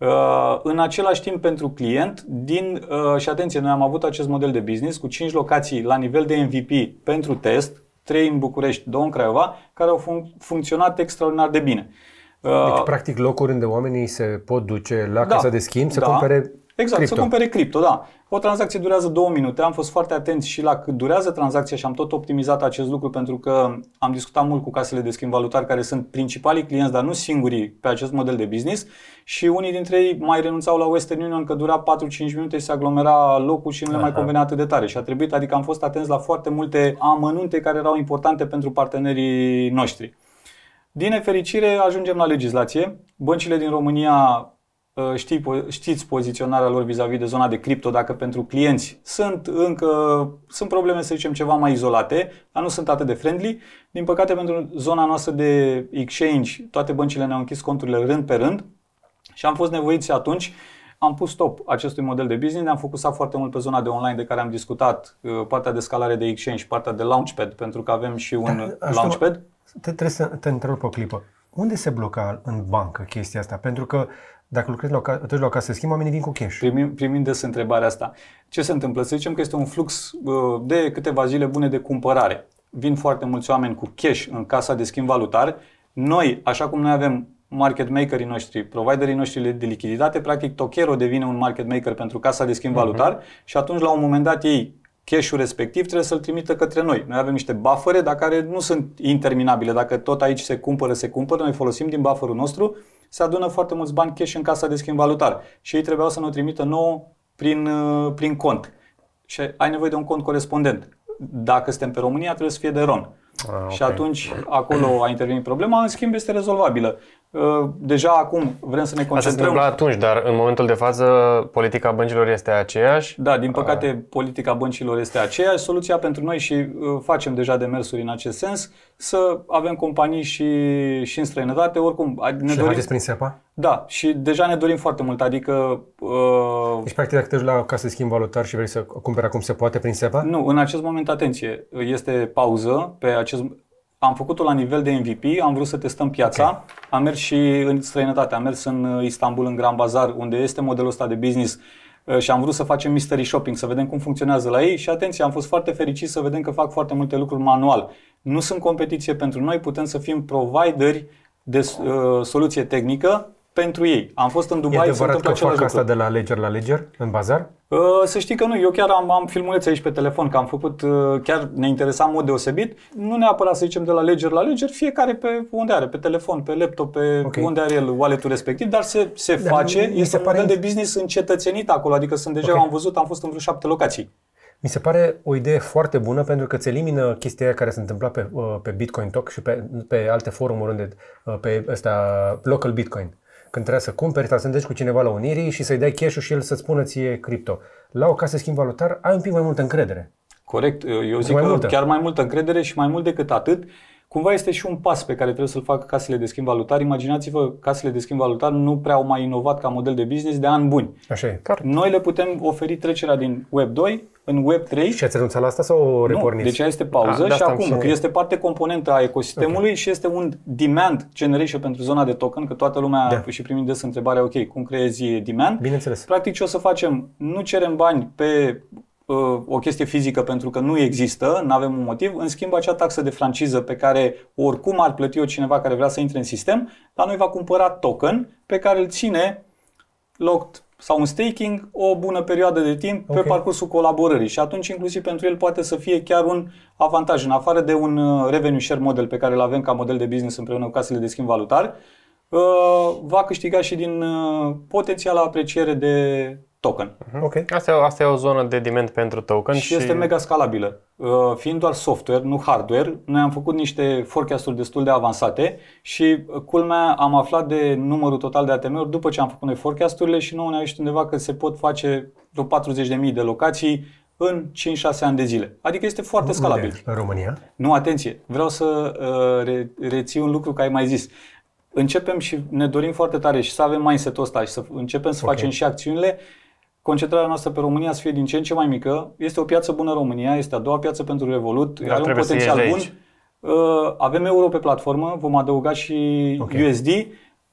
Speaker 2: Uh, în același timp pentru client, din, uh, și atenție, noi am avut acest model de business cu 5 locații la nivel de MVP pentru test, 3 în București, 2 în Craiova, care au funcționat extraordinar de bine.
Speaker 1: Deci, uh, practic, locuri unde oamenii se pot duce la da, casa de schimb, să da, cumpere Exact, crypto. să cumpere
Speaker 2: cripto, da. O tranzacție durează două minute, am fost foarte atenți și la cât durează tranzacția și am tot optimizat acest lucru pentru că am discutat mult cu casele de schimb valutar care sunt principalii clienți, dar nu singurii pe acest model de business și unii dintre ei mai renunțau la Western Union că dura 4-5 minute și se aglomera locul și nu le mai convenea atât de tare și a trebuit, adică am fost atenți la foarte multe amănunte care erau importante pentru partenerii noștri. Din nefericire ajungem la legislație. Băncile din România Uh, știi, știți poziționarea lor vis-a-vis de zona de cripto, dacă pentru clienți sunt încă, sunt probleme să zicem ceva mai izolate, dar nu sunt atât de friendly. Din păcate pentru zona noastră de exchange, toate băncile ne-au închis conturile rând pe rând și am fost nevoiți atunci am pus stop acestui model de business, ne-am focusat foarte mult pe zona de online de care am discutat, uh, partea de scalare de exchange, partea de launchpad, pentru că avem și un Dar, launchpad.
Speaker 1: Te, trebuie să te întreb o clipă. Unde se bloca în bancă chestia asta? Pentru că dacă lucrezi la o, la o casă de schimb, oamenii vin cu cash.
Speaker 2: Primim, primim des întrebarea asta. Ce se întâmplă? Să zicem că este un flux uh, de câteva zile bune de cumpărare. Vin foarte mulți oameni cu cash în casa de schimb valutar. Noi, așa cum noi avem market makerii noștri, providerii noștri de lichiditate, practic Tokero devine un market maker pentru casa de schimb uh-huh. valutar și atunci la un moment dat ei cash-ul respectiv trebuie să-l trimită către noi. Noi avem niște buffere, dar care nu sunt interminabile. Dacă tot aici se cumpără, se cumpără, noi folosim din bufferul nostru se adună foarte mulți bani cash în casa de schimb valutar și ei trebuiau să ne o trimită nouă prin, uh, prin cont. Și ai nevoie de un cont corespondent. Dacă suntem pe România, trebuie să fie de RON. Ah, okay. Și atunci acolo a intervenit problema, în schimb este rezolvabilă. Uh, deja acum vrem să ne concentrăm. Asta se
Speaker 3: atunci, dar în momentul de față politica băncilor
Speaker 2: este aceeași? Da, din păcate A... politica băncilor este aceeași. Soluția pentru noi și uh, facem deja demersuri în acest sens, să avem companii și, și în străinătate, oricum. Ne și dorim... faceți prin SEPA? Da, și deja ne dorim foarte mult, adică... Uh... Deci, practic, dacă
Speaker 1: te la casă de schimb valutar și vrei să cumperi acum se poate prin SEPA? Nu, în acest
Speaker 2: moment, atenție, este pauză pe acest... Am făcut-o la nivel de MVP, am vrut să testăm piața. Okay am mers și în străinătate, am mers în uh, Istanbul, în Grand Bazar, unde este modelul ăsta de business uh, și am vrut să facem mystery shopping, să vedem cum funcționează la ei și atenție, am fost foarte fericit să vedem că fac foarte multe lucruri manual. Nu sunt competiție pentru noi, putem să fim provideri de uh, soluție tehnică pentru ei. Am fost în Dubai. E adevărat că fac lucru. asta de
Speaker 1: la alegeri la alegeri, în bazar?
Speaker 2: Uh, să știi că nu, eu chiar am, am filmulețe aici pe telefon, că am făcut, uh, chiar ne interesa în mod deosebit, nu neapărat să zicem de la leger la leger, fiecare pe unde are, pe telefon, pe laptop, pe okay. unde are el wallet-ul respectiv, dar se, se dar face, mi este se pare un de business încetățenit acolo, adică sunt deja, okay. am văzut, am fost în vreo șapte locații.
Speaker 1: Mi se pare o idee foarte bună pentru că îți elimină chestia aia care se întâmpla pe, uh, pe Bitcoin Talk și pe, pe alte forumuri unde, pe ăsta, Local Bitcoin când trebuia să cumperi, te ascendești cu cineva la Unirii și să-i dai cash și el să-ți spună ție cripto. La o casă schimb valutar ai un pic mai multă încredere.
Speaker 2: Corect, eu zic mai că multă. chiar mai multă încredere și mai mult decât atât, Cumva este și un pas pe care trebuie să-l facă casele de schimb valutar. Imaginați-vă, casele de schimb valutar nu prea au mai inovat ca model de business de ani buni. Așa e. Corect. Noi le putem oferi trecerea din Web 2 în Web3. Și ați renunțat la asta sau o reporniți? Nu, deci este pauză A, și acum și... este parte componentă a ecosistemului okay. și este un demand generation pentru zona de token, că toată lumea da. și primim des întrebarea, ok, cum creezi demand? Bineînțeles. Practic ce o să facem? Nu cerem bani pe Uh, o chestie fizică pentru că nu există, nu avem un motiv, în schimb acea taxă de franciză pe care oricum ar plăti-o cineva care vrea să intre în sistem, la noi va cumpăra token pe care îl ține locked sau un staking o bună perioadă de timp okay. pe parcursul colaborării și atunci inclusiv pentru el poate să fie chiar un avantaj în afară de un uh, revenue share model pe care îl avem ca model de business împreună cu casele de schimb valutar, uh, va câștiga și din potențiala apreciere de token. Mhm.
Speaker 3: Okay. Asta, asta e o zonă de diment pentru token. Și, și este mega
Speaker 2: scalabilă. Uh, fiind doar software, nu hardware, noi am făcut niște forecast-uri destul de avansate și uh, culmea am aflat de numărul total de ATM-uri după ce am făcut noi forecast-urile și nu ne-a undeva că se pot face vreo 40.000 de locații în 5-6 ani de zile. Adică este foarte scalabil. În România? Nu, atenție, vreau să uh, re- reții un lucru că ai mai zis începem și ne dorim foarte tare și să avem mindset-ul ăsta și să începem să okay. facem și acțiunile concentrarea noastră pe România să fie din ce în ce mai mică. Este o piață bună România, este a doua piață pentru Revolut, Dar are un potențial bun. Aici. Uh, avem euro pe platformă, vom adăuga și okay. USD.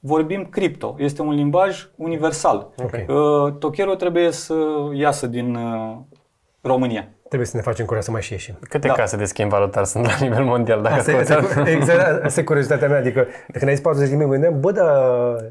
Speaker 2: Vorbim cripto, este un limbaj universal. Okay. Uh, Tokero trebuie să iasă din uh, România
Speaker 1: trebuie să ne facem curaj să mai și ieșim. Câte da. case de schimb valutar
Speaker 3: sunt la nivel mondial? Dacă asta, asta, exact,
Speaker 1: asta e curiozitatea mea. Adică, dacă ne-ai 40 de mii, gândeam, bă, dar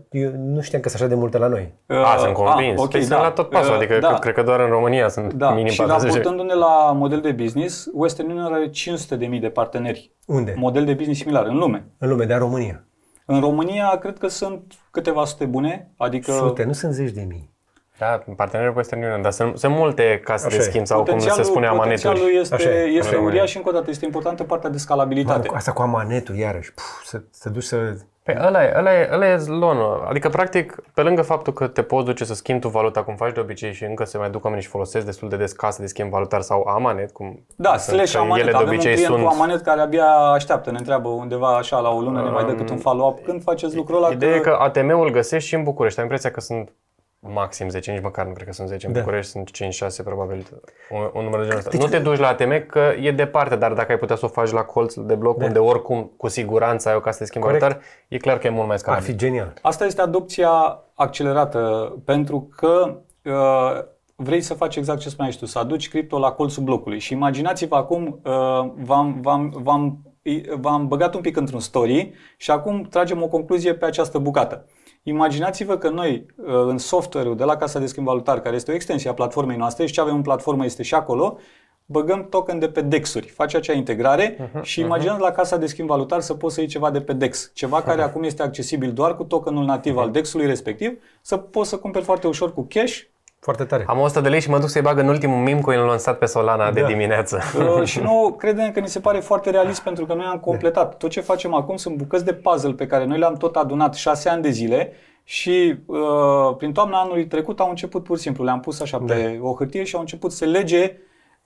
Speaker 1: eu nu știam că sunt așa de multe la noi.
Speaker 3: Uh, a, sunt ah, convins. A, okay, păi da. la tot pasul. Uh, adică, uh, da. cred că doar în România sunt da. minim și 40 Și raportându-ne
Speaker 2: la model de business, Western Union are 500 de mii de parteneri. Unde? Model de business similar, în lume. În lume, dar România. În România, cred că sunt câteva sute bune, adică... Sute, nu sunt zeci de mii. Da, partenerul cu Western Union,
Speaker 3: dar sunt, sunt multe case Așa de schimb sau cum se spune amanetul. Potențialul este, este este uriaș
Speaker 2: și încă o dată este
Speaker 1: importantă partea de scalabilitate. Asta cu amanetul, iarăși, puf, să te duci să...
Speaker 3: Pe păi, ăla e, ăla e, ăla e zlonul. Adică, practic, pe lângă faptul că te poți duce să schimbi tu valuta, cum faci de obicei și încă se mai duc oamenii și folosesc destul de des case de schimb valutar sau amanet, cum Da, slash amanet. Ele de obicei un sunt... cu amanet
Speaker 2: care abia așteaptă, ne întreabă undeva așa la o lună, um, ne mai dă cât un follow-up. Când faceți lucrul ăla? Ideea că... e că
Speaker 3: ATM-ul găsești și în București. Am impresia că sunt
Speaker 2: maxim 10, nici
Speaker 3: măcar nu cred că sunt 10 în da. București, sunt 5-6 probabil, un, un număr de genul ăsta. Deci, nu te duci la ATM că e departe, dar dacă ai putea să o faci la colț de bloc, da. unde oricum cu siguranță ai o casă de schimb valutar, e clar că e mult mai scalabil. Ar fi
Speaker 2: genial. Asta este adopția accelerată, pentru că uh, vrei să faci exact ce spuneai tu, să aduci cripto la colțul blocului. Și imaginați-vă acum, uh, v-am, v-am, v-am, v-am băgat un pic într-un story și acum tragem o concluzie pe această bucată. Imaginați-vă că noi, uh, în software-ul de la Casa de Schimb Valutar, care este o extensie a platformei noastre și ce avem în platformă este și acolo, băgăm token de pe DEX-uri, face acea integrare uh-huh, și mhm. imaginați uh-huh. la Casa de Schimb Valutar să poți să iei ceva de pe DEX, ceva care uh-huh. acum este accesibil doar cu tokenul nativ uh-huh. al mhm. DEX-ului respectiv, să poți să cumperi foarte ușor cu cash
Speaker 3: foarte tare. Am 100 de lei și mă duc să-i bag în ultimul meme el lansat pe Solana da. de dimineață. Uh, și nu,
Speaker 2: credem că ni se pare foarte realist pentru că noi am completat. Tot ce facem acum sunt bucăți de puzzle pe care noi le-am tot adunat șase ani de zile și uh, prin toamna anului trecut au început pur și simplu, le-am pus așa da. pe o hârtie și au început să lege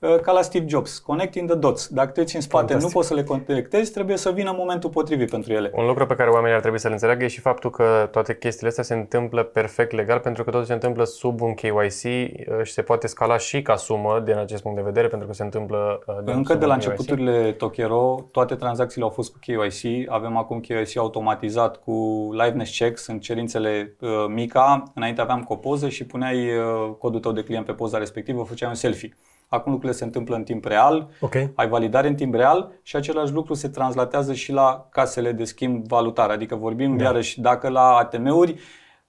Speaker 2: Eh, ca la Steve Jobs, connecting the dots. Dacă treci în spate, Fantastic. nu poți să le conectezi, trebuie să vină momentul potrivit pentru ele.
Speaker 3: Un lucru pe care oamenii ar trebui să-l înțeleagă e și faptul că toate chestiile astea se întâmplă perfect legal, pentru că totul se întâmplă sub un KYC eh, și se poate scala și ca sumă din acest punct de vedere, pentru că se întâmplă eh, De Încă de la începuturile
Speaker 2: Tokero, toate tranzacțiile au fost cu KYC, avem acum KYC automatizat cu liveness checks în cerințele uh, mica, înainte aveam cu o poză și puneai uh, codul tău de client pe poza respectivă, făceai un selfie. Acum lucrurile se întâmplă în timp real, okay. ai validare în timp real și același lucru se translatează și la casele de schimb valutar. Adică vorbim da. iarăși dacă la ATM-uri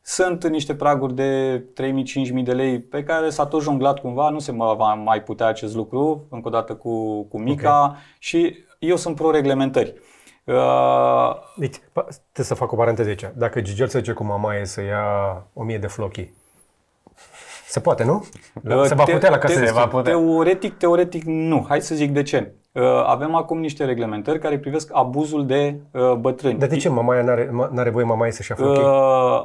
Speaker 2: sunt niște praguri de 3.000-5.000 de lei pe care s-a tot jonglat cumva, nu se va mai putea acest lucru, încă o dată cu, cu mica okay. și eu sunt pro-reglementări. Uh...
Speaker 1: Uite, deci, trebuie să fac o paranteză aici. Dacă Gigel se zice cu mama e să ia 1000 de flochi se poate, nu? Uh, se va putea la casă se va putea.
Speaker 2: Teoretic, teoretic nu. Hai să zic de ce. Uh, avem acum niște reglementări care privesc abuzul de uh, bătrâni. Dar de ce mamaia nu are are voie mamaia să-și afle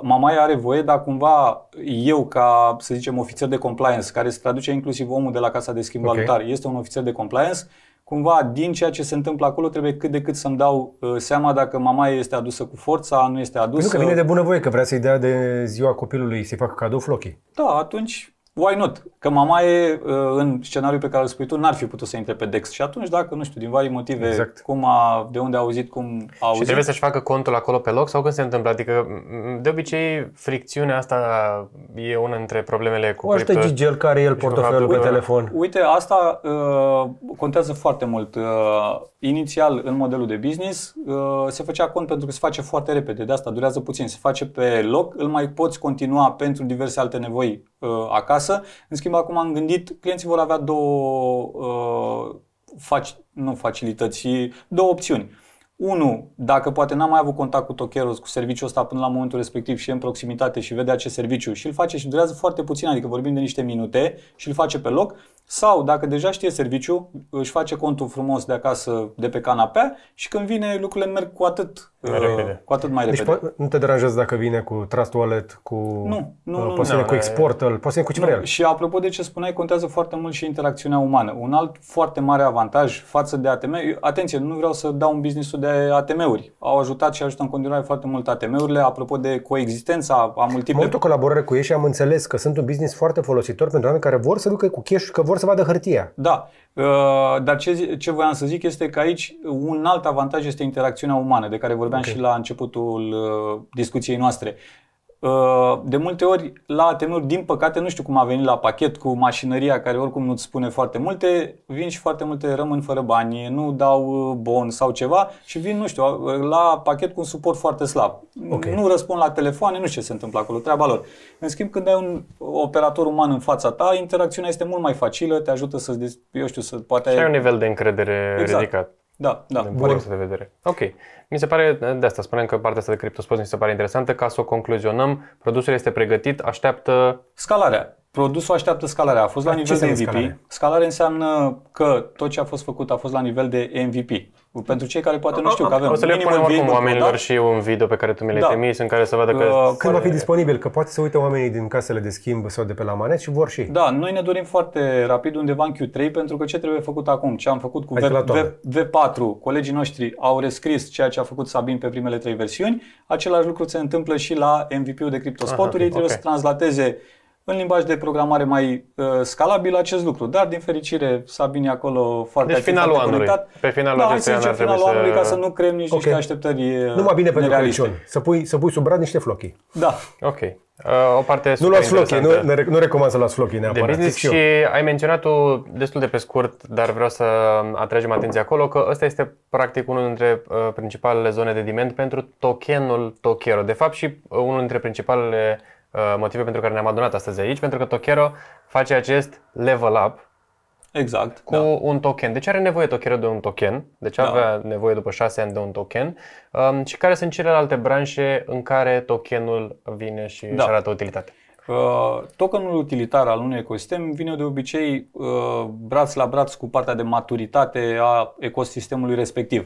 Speaker 2: Mamaia are voie, dar cumva eu ca, să zicem, ofițer de compliance, care se traduce inclusiv omul de la Casa de Schimb okay. Valutar, este un ofițer de compliance, cumva din ceea ce se întâmplă acolo trebuie cât de cât să-mi dau uh, seama dacă mama este adusă cu forța, nu este adusă. Nu că vine de
Speaker 1: bunăvoie, că vrea să-i dea de ziua copilului să-i facă cadou flochii.
Speaker 2: Da, atunci why not? Că mama e, uh, în scenariul pe care îl spui tu, n-ar fi putut să intre pe Dex. Și atunci, dacă, nu știu, din vari motive, exact. cum a, de unde a auzit, cum a auzit. Și trebuie să-și
Speaker 3: facă contul acolo pe loc sau când se întâmplă? Adică, de obicei, fricțiunea asta e una dintre problemele cu Uite criptă. Gigel care e
Speaker 1: el portofelul pe telefon.
Speaker 2: Uite, asta uh, contează foarte mult. Uh, inițial, în modelul de business, uh, se făcea cont pentru că se face foarte repede. De asta durează puțin. Se face pe loc, îl mai poți continua pentru diverse alte nevoi uh, acasă acasă. În schimb, acum am gândit, clienții vor avea două uh, faci, nu facilități, două opțiuni. Unu, dacă poate n-am mai avut contact cu Tocheros, cu serviciul ăsta până la momentul respectiv și e în proximitate și vede acest serviciu și îl face și durează foarte puțin, adică vorbim de niște minute și îl face pe loc. Sau dacă deja știe serviciu, își face contul frumos de acasă, de pe canapea și când vine lucrurile merg cu atât repede. Cu atât mai deci repede. Deci nu te
Speaker 1: deranjează dacă vine cu Trust Wallet, cu nu, nu, uh, nu, poți nu, cu export, îl poți cu ce vrei.
Speaker 2: Și apropo de ce spuneai, contează foarte mult și interacțiunea umană. Un alt foarte mare avantaj față de ATM, atenție, nu vreau să dau un business de ATM-uri. Au ajutat și ajută în continuare foarte mult ATM-urile, apropo de coexistența a multiple. Multă
Speaker 1: colaborare cu ei și am înțeles că sunt un business foarte folositor pentru oameni care vor să ducă cu cash că vor să vadă hârtia.
Speaker 2: Da, uh, dar ce, ce voiam să zic este că aici un alt avantaj este interacțiunea umană de care vorbim vorbeam okay. și la începutul uh, discuției noastre. Uh, de multe ori, la atm din păcate, nu știu cum a venit la pachet cu mașinăria, care oricum nu-ți spune foarte multe, vin și foarte multe rămân fără bani, nu dau uh, bon sau ceva și vin, nu știu, la pachet cu un suport foarte slab. Okay. Nu răspund la telefoane, nu știu ce se întâmplă acolo, treaba lor. În schimb, când ai un operator uman în fața ta, interacțiunea este mult mai facilă, te ajută să, eu știu, să poate... Și ai un nivel
Speaker 3: de încredere exact. ridicat.
Speaker 2: Da, da. Din Bun.
Speaker 3: de vedere. Ok. Mi se pare, de asta spunem că partea asta de criptosport mi se pare interesantă, ca să o concluzionăm, produsul este pregătit, așteaptă... Scalarea. Produsul așteaptă scalarea. A fost la, la nivel de MVP. Scalare?
Speaker 2: scalare înseamnă că tot ce a fost făcut a fost la nivel de MVP. Pentru cei care poate nu știu că avem O să le punem oricum oamenilor da?
Speaker 3: și eu un video pe care tu mi l-ai da. trimis în care să vadă
Speaker 2: că... Uh, când va fi disponibil,
Speaker 1: că poate să uite oamenii din casele de schimb sau de pe la manet și vor și.
Speaker 2: Da, noi ne dorim foarte rapid undeva în Q3 pentru că ce trebuie făcut acum? Ce am făcut cu v, v, V4, colegii noștri au rescris ceea ce a făcut Sabin pe primele trei versiuni, același lucru se întâmplă și la MVP-ul de criptosporturi, ei trebuie okay. să translateze în limbaj de programare mai uh, scalabil acest lucru, dar din fericire Sabine acolo foarte deci activ, finalul anului. Pe finalul da, acestui an ar finalul să... anului ca să nu creăm nici okay. niște așteptări uh, mai bine pentru Crăciun.
Speaker 1: Să pui, să pui sub brad niște flochi.
Speaker 3: Da. Ok. Uh, o parte nu luați flochi, nu,
Speaker 1: nu recomand să luați flochi neapărat. De business și
Speaker 3: ai menționat tu destul de pe scurt, dar vreau să atragem atenția acolo, că ăsta este practic unul dintre uh, principalele zone de diment pentru tokenul Tokero. De fapt și unul dintre principalele Uh, motive pentru care ne-am adunat astăzi aici, pentru că Tokero face acest level up Exact. Cu da. un token. De deci ce are nevoie Tokero de un token? De deci ce da. avea nevoie după 6 ani de un token? Um, și care sunt celelalte branșe în care
Speaker 2: tokenul vine și da. arată utilitate? Uh, tokenul utilitar al unui ecosistem vine de obicei uh, braț la braț cu partea de maturitate a ecosistemului respectiv.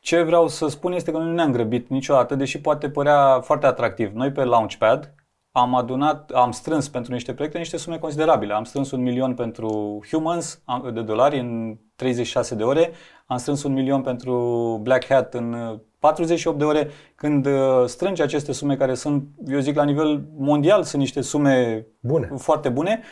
Speaker 2: Ce vreau să spun este că nu ne-am grăbit niciodată, deși poate părea foarte atractiv. Noi pe Launchpad, am adunat, am strâns pentru niște proiecte niște sume considerabile. Am strâns un milion pentru Humans de dolari în 36 de ore, am strâns un milion pentru Black Hat în 48 de ore. Când uh, strângi aceste sume care sunt, eu zic, la nivel mondial, sunt niște sume bune. foarte bune,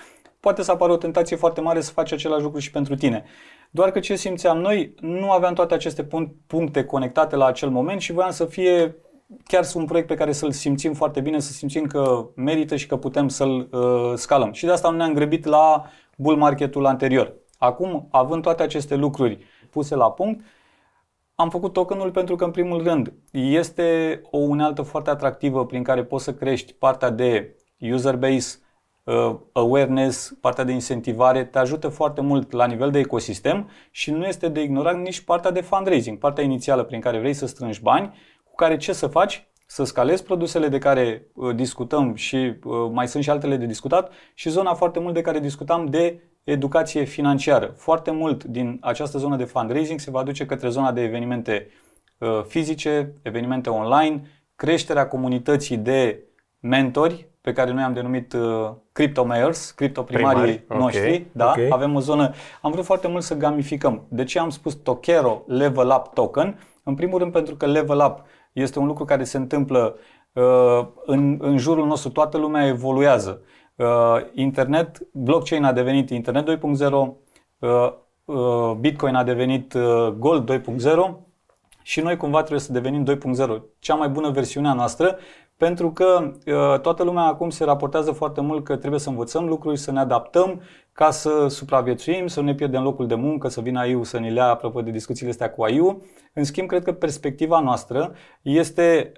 Speaker 2: poate să apară o tentație foarte mare să faci același lucru și pentru tine. Doar că ce simțeam noi, nu aveam toate aceste puncte conectate la acel moment și voiam să fie chiar sunt un proiect pe care să-l simțim foarte bine, să simțim că merită și că putem să-l uh, scalăm. Și de asta nu ne-am grăbit la bull marketul anterior. Acum, având toate aceste lucruri puse la punct, am făcut tokenul pentru că, în primul rând, este o unealtă foarte atractivă prin care poți să crești partea de user base, uh, awareness, partea de incentivare, te ajută foarte mult la nivel de ecosistem și nu este de ignorat nici partea de fundraising, partea inițială prin care vrei să strângi bani care ce să faci? Să scalezi produsele de care uh, discutăm și uh, mai sunt și altele de discutat și zona foarte mult de care discutam de educație financiară. Foarte mult din această zonă de fundraising se va duce către zona de evenimente uh, fizice, evenimente online, creșterea comunității de mentori pe care noi am denumit uh, Crypto Mayors, primarii Primari, okay, noștri. Da, okay. avem o zonă. Am vrut foarte mult să gamificăm. De ce am spus Tokero Level Up Token? În primul rând pentru că Level Up este un lucru care se întâmplă uh, în, în jurul nostru, toată lumea evoluează. Uh, internet, blockchain a devenit Internet 2.0, uh, Bitcoin a devenit Gold 2.0 și noi cumva trebuie să devenim 2.0, cea mai bună versiunea noastră, pentru că toată lumea acum se raportează foarte mult că trebuie să învățăm lucruri, să ne adaptăm ca să supraviețuim, să ne pierdem locul de muncă, să vină AIU să ne lea apropo de discuțiile astea cu AIU. În schimb, cred că perspectiva noastră este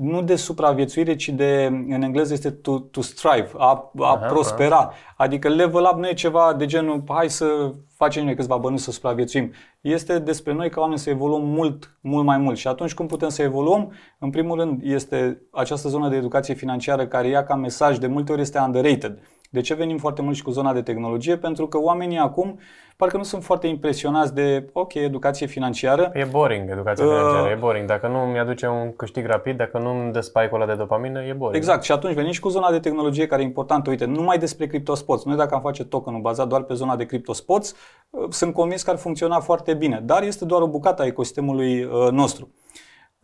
Speaker 2: nu de supraviețuire, ci de, în engleză este to, to strive, a, a Aha, prospera. Adică level up nu e ceva de genul hai să facem noi câțiva bănuți să supraviețuim. Este despre noi ca oameni să evoluăm mult, mult mai mult. Și atunci cum putem să evoluăm? În primul rând este această zonă de educație financiară care ia ca mesaj de multe ori este underrated. De ce venim foarte mult și cu zona de tehnologie? Pentru că oamenii acum parcă nu sunt foarte impresionați de, ok, educație financiară. E boring educația uh, financiară, uh, e
Speaker 3: boring. Dacă nu mi aduce un câștig rapid, dacă nu îmi dă spike ăla de dopamină, e boring. Exact.
Speaker 2: Și atunci venim și cu zona de tehnologie care e importantă. Uite, numai despre CryptoSpots. Noi dacă am face tokenul bazat doar pe zona de CryptoSpots, uh, sunt convins că ar funcționa foarte bine. Dar este doar o bucată a ecosistemului uh, nostru.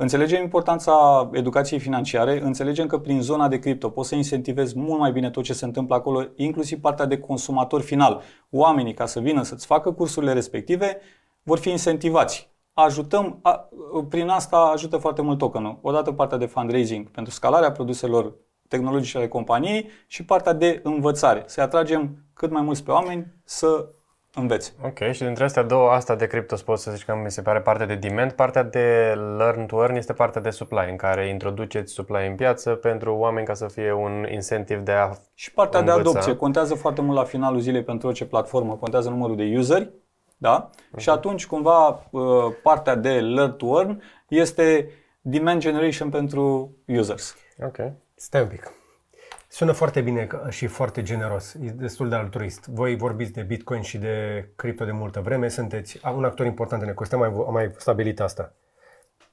Speaker 2: Înțelegem importanța educației financiare, înțelegem că prin zona de cripto poți să incentivezi mult mai bine tot ce se întâmplă acolo, inclusiv partea de consumator final. Oamenii, ca să vină să-ți facă cursurile respective, vor fi incentivați. Ajutăm, a, prin asta ajută foarte mult tokenul. Odată partea de fundraising pentru scalarea produselor tehnologice ale companiei și partea de învățare. Să atragem cât mai mulți pe oameni să
Speaker 3: înveți. Ok, și dintre astea două, asta de cripto pot să zici că mi se pare partea de demand, partea de learn to earn este partea de supply, în care introduceți supply în piață pentru oameni ca să fie un incentiv de a Și
Speaker 2: partea învăța. de adopție, contează foarte mult la finalul zilei pentru orice platformă, contează numărul de useri, da? Uh-huh. Și atunci cumva uh, partea de learn to earn este demand generation pentru users. Ok.
Speaker 1: Stai un pic. Sună foarte bine și foarte generos, e destul de altruist. Voi vorbiți de Bitcoin și de cripto de multă vreme, sunteți un actor important în ecosistem, am mai, am mai stabilit asta.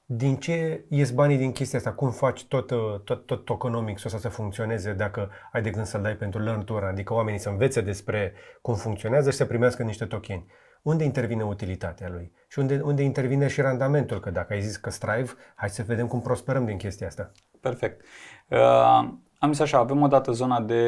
Speaker 1: Din ce ies banii din chestia asta? Cum faci tot, uh, tot, tot tokenomics să să funcționeze dacă ai de gând să-l dai pentru learn to adică oamenii să învețe despre cum funcționează și să primească niște tokeni? Unde intervine utilitatea lui? Și unde, unde intervine și randamentul? Că dacă ai zis că strive, hai să vedem cum prosperăm din chestia asta.
Speaker 2: Perfect. Uh... Am zis așa, avem o dată zona de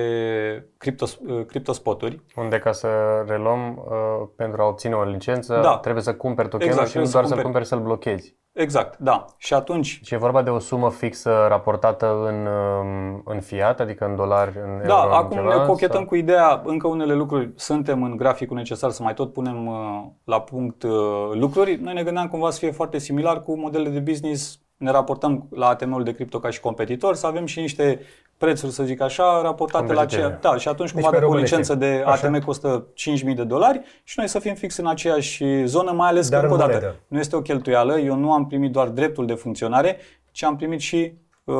Speaker 2: criptos, uh, criptospoturi. Unde ca să
Speaker 3: reluăm, uh, pentru a obține o licență, da. trebuie să cumperi tokenul exact, și nu doar să cumperi, să cumperi să-l blochezi. Exact, da. Și atunci... Și e vorba de o sumă fixă raportată în, um, în fiat, adică în dolari, în da, euro, Da, acum ceva, ne cochetăm sau?
Speaker 2: cu ideea, încă unele lucruri, suntem în graficul necesar să mai tot punem uh, la punct uh, lucruri. Noi ne gândeam cumva să fie foarte similar cu modele de business ne raportăm la ATM-ul de cripto ca și competitor, să avem și niște prețuri, să zic așa, raportate la aceea. Da, și atunci deci cumva deci, o licență de așa. ATM costă 5.000 de dolari și noi să fim fix în aceeași zonă, mai ales Dar că, încă o dată, nu este o cheltuială, eu nu am primit doar dreptul de funcționare, ci am primit și uh,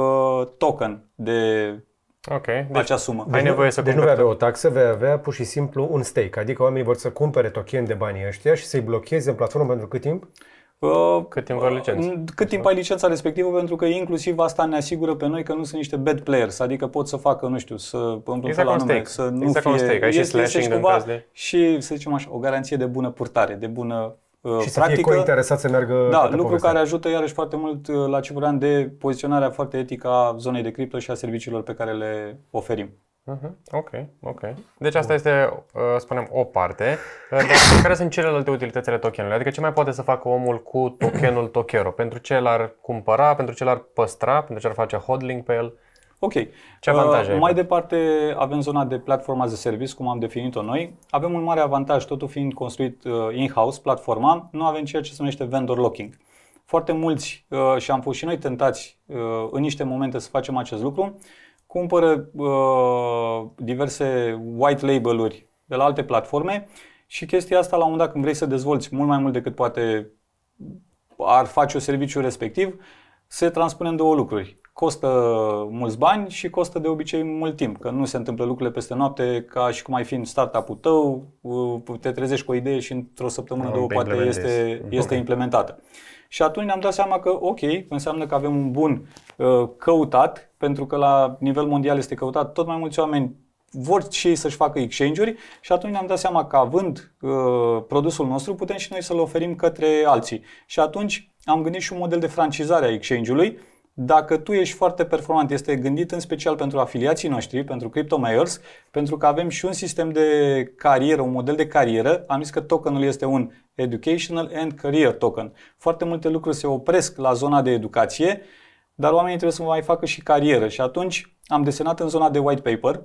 Speaker 2: token de Ok. Deci, acea sumă. Deci, ai nevoie să deci nu vei avea
Speaker 1: o taxă, vei avea pur și simplu un stake, adică oamenii vor să cumpere token de banii ăștia și să-i blocheze în platformă pentru cât timp?
Speaker 3: Uh, cât timp ai licența?
Speaker 2: Uh, cât timp ai licența respectivă, pentru că inclusiv asta ne asigură pe noi că nu sunt niște bad players, adică pot să facă, nu știu, să pământul exact la nume, stake. să nu exact fie... Exact ai și cumva, de... Și, să zicem așa, o garanție de bună purtare, de bună uh, și practică. Și interesat să meargă Da, lucru povestea. care ajută iarăși foarte mult la Ciprian de poziționarea foarte etică a zonei de cripto și a serviciilor pe care le oferim.
Speaker 3: Uh-huh. Ok, ok. Deci asta este, uh, spunem, o parte. Uh, dar care sunt celelalte utilități ale tokenului? Adică ce mai poate să facă omul cu tokenul Tokero? Pentru ce l-ar cumpăra, pentru ce l-ar păstra, pentru ce ar face hodling pe el?
Speaker 2: Ok. Ce avantaje uh, Mai departe avem zona de platforma de service, cum am definit-o noi. Avem un mare avantaj, totul fiind construit uh, in-house, platforma, nu avem ceea ce se numește vendor locking. Foarte mulți, uh, și am fost și noi tentați uh, în niște momente să facem acest lucru, cumpără uh, diverse white label-uri de la alte platforme și chestia asta la un dat când vrei să dezvolți mult mai mult decât poate ar face o serviciu respectiv, se transpune în două lucruri. Costă mulți bani și costă de obicei mult timp, că nu se întâmplă lucrurile peste noapte, ca și cum ai fi în startup-ul tău, uh, te trezești cu o idee și într-o săptămână, da, două, poate este, este implementată. Și atunci ne-am dat seama că, ok, înseamnă că avem un bun uh, căutat pentru că la nivel mondial este căutat, tot mai mulți oameni vor și ei să-și facă exchange-uri și atunci ne-am dat seama că având uh, produsul nostru putem și noi să-l oferim către alții. Și atunci am gândit și un model de francizare a exchange-ului. Dacă tu ești foarte performant, este gândit în special pentru afiliații noștri, pentru CryptoMayers, pentru că avem și un sistem de carieră, un model de carieră. Am zis că tokenul este un educational and career token. Foarte multe lucruri se opresc la zona de educație dar oamenii trebuie să mai facă și carieră și atunci am desenat în zona de white paper,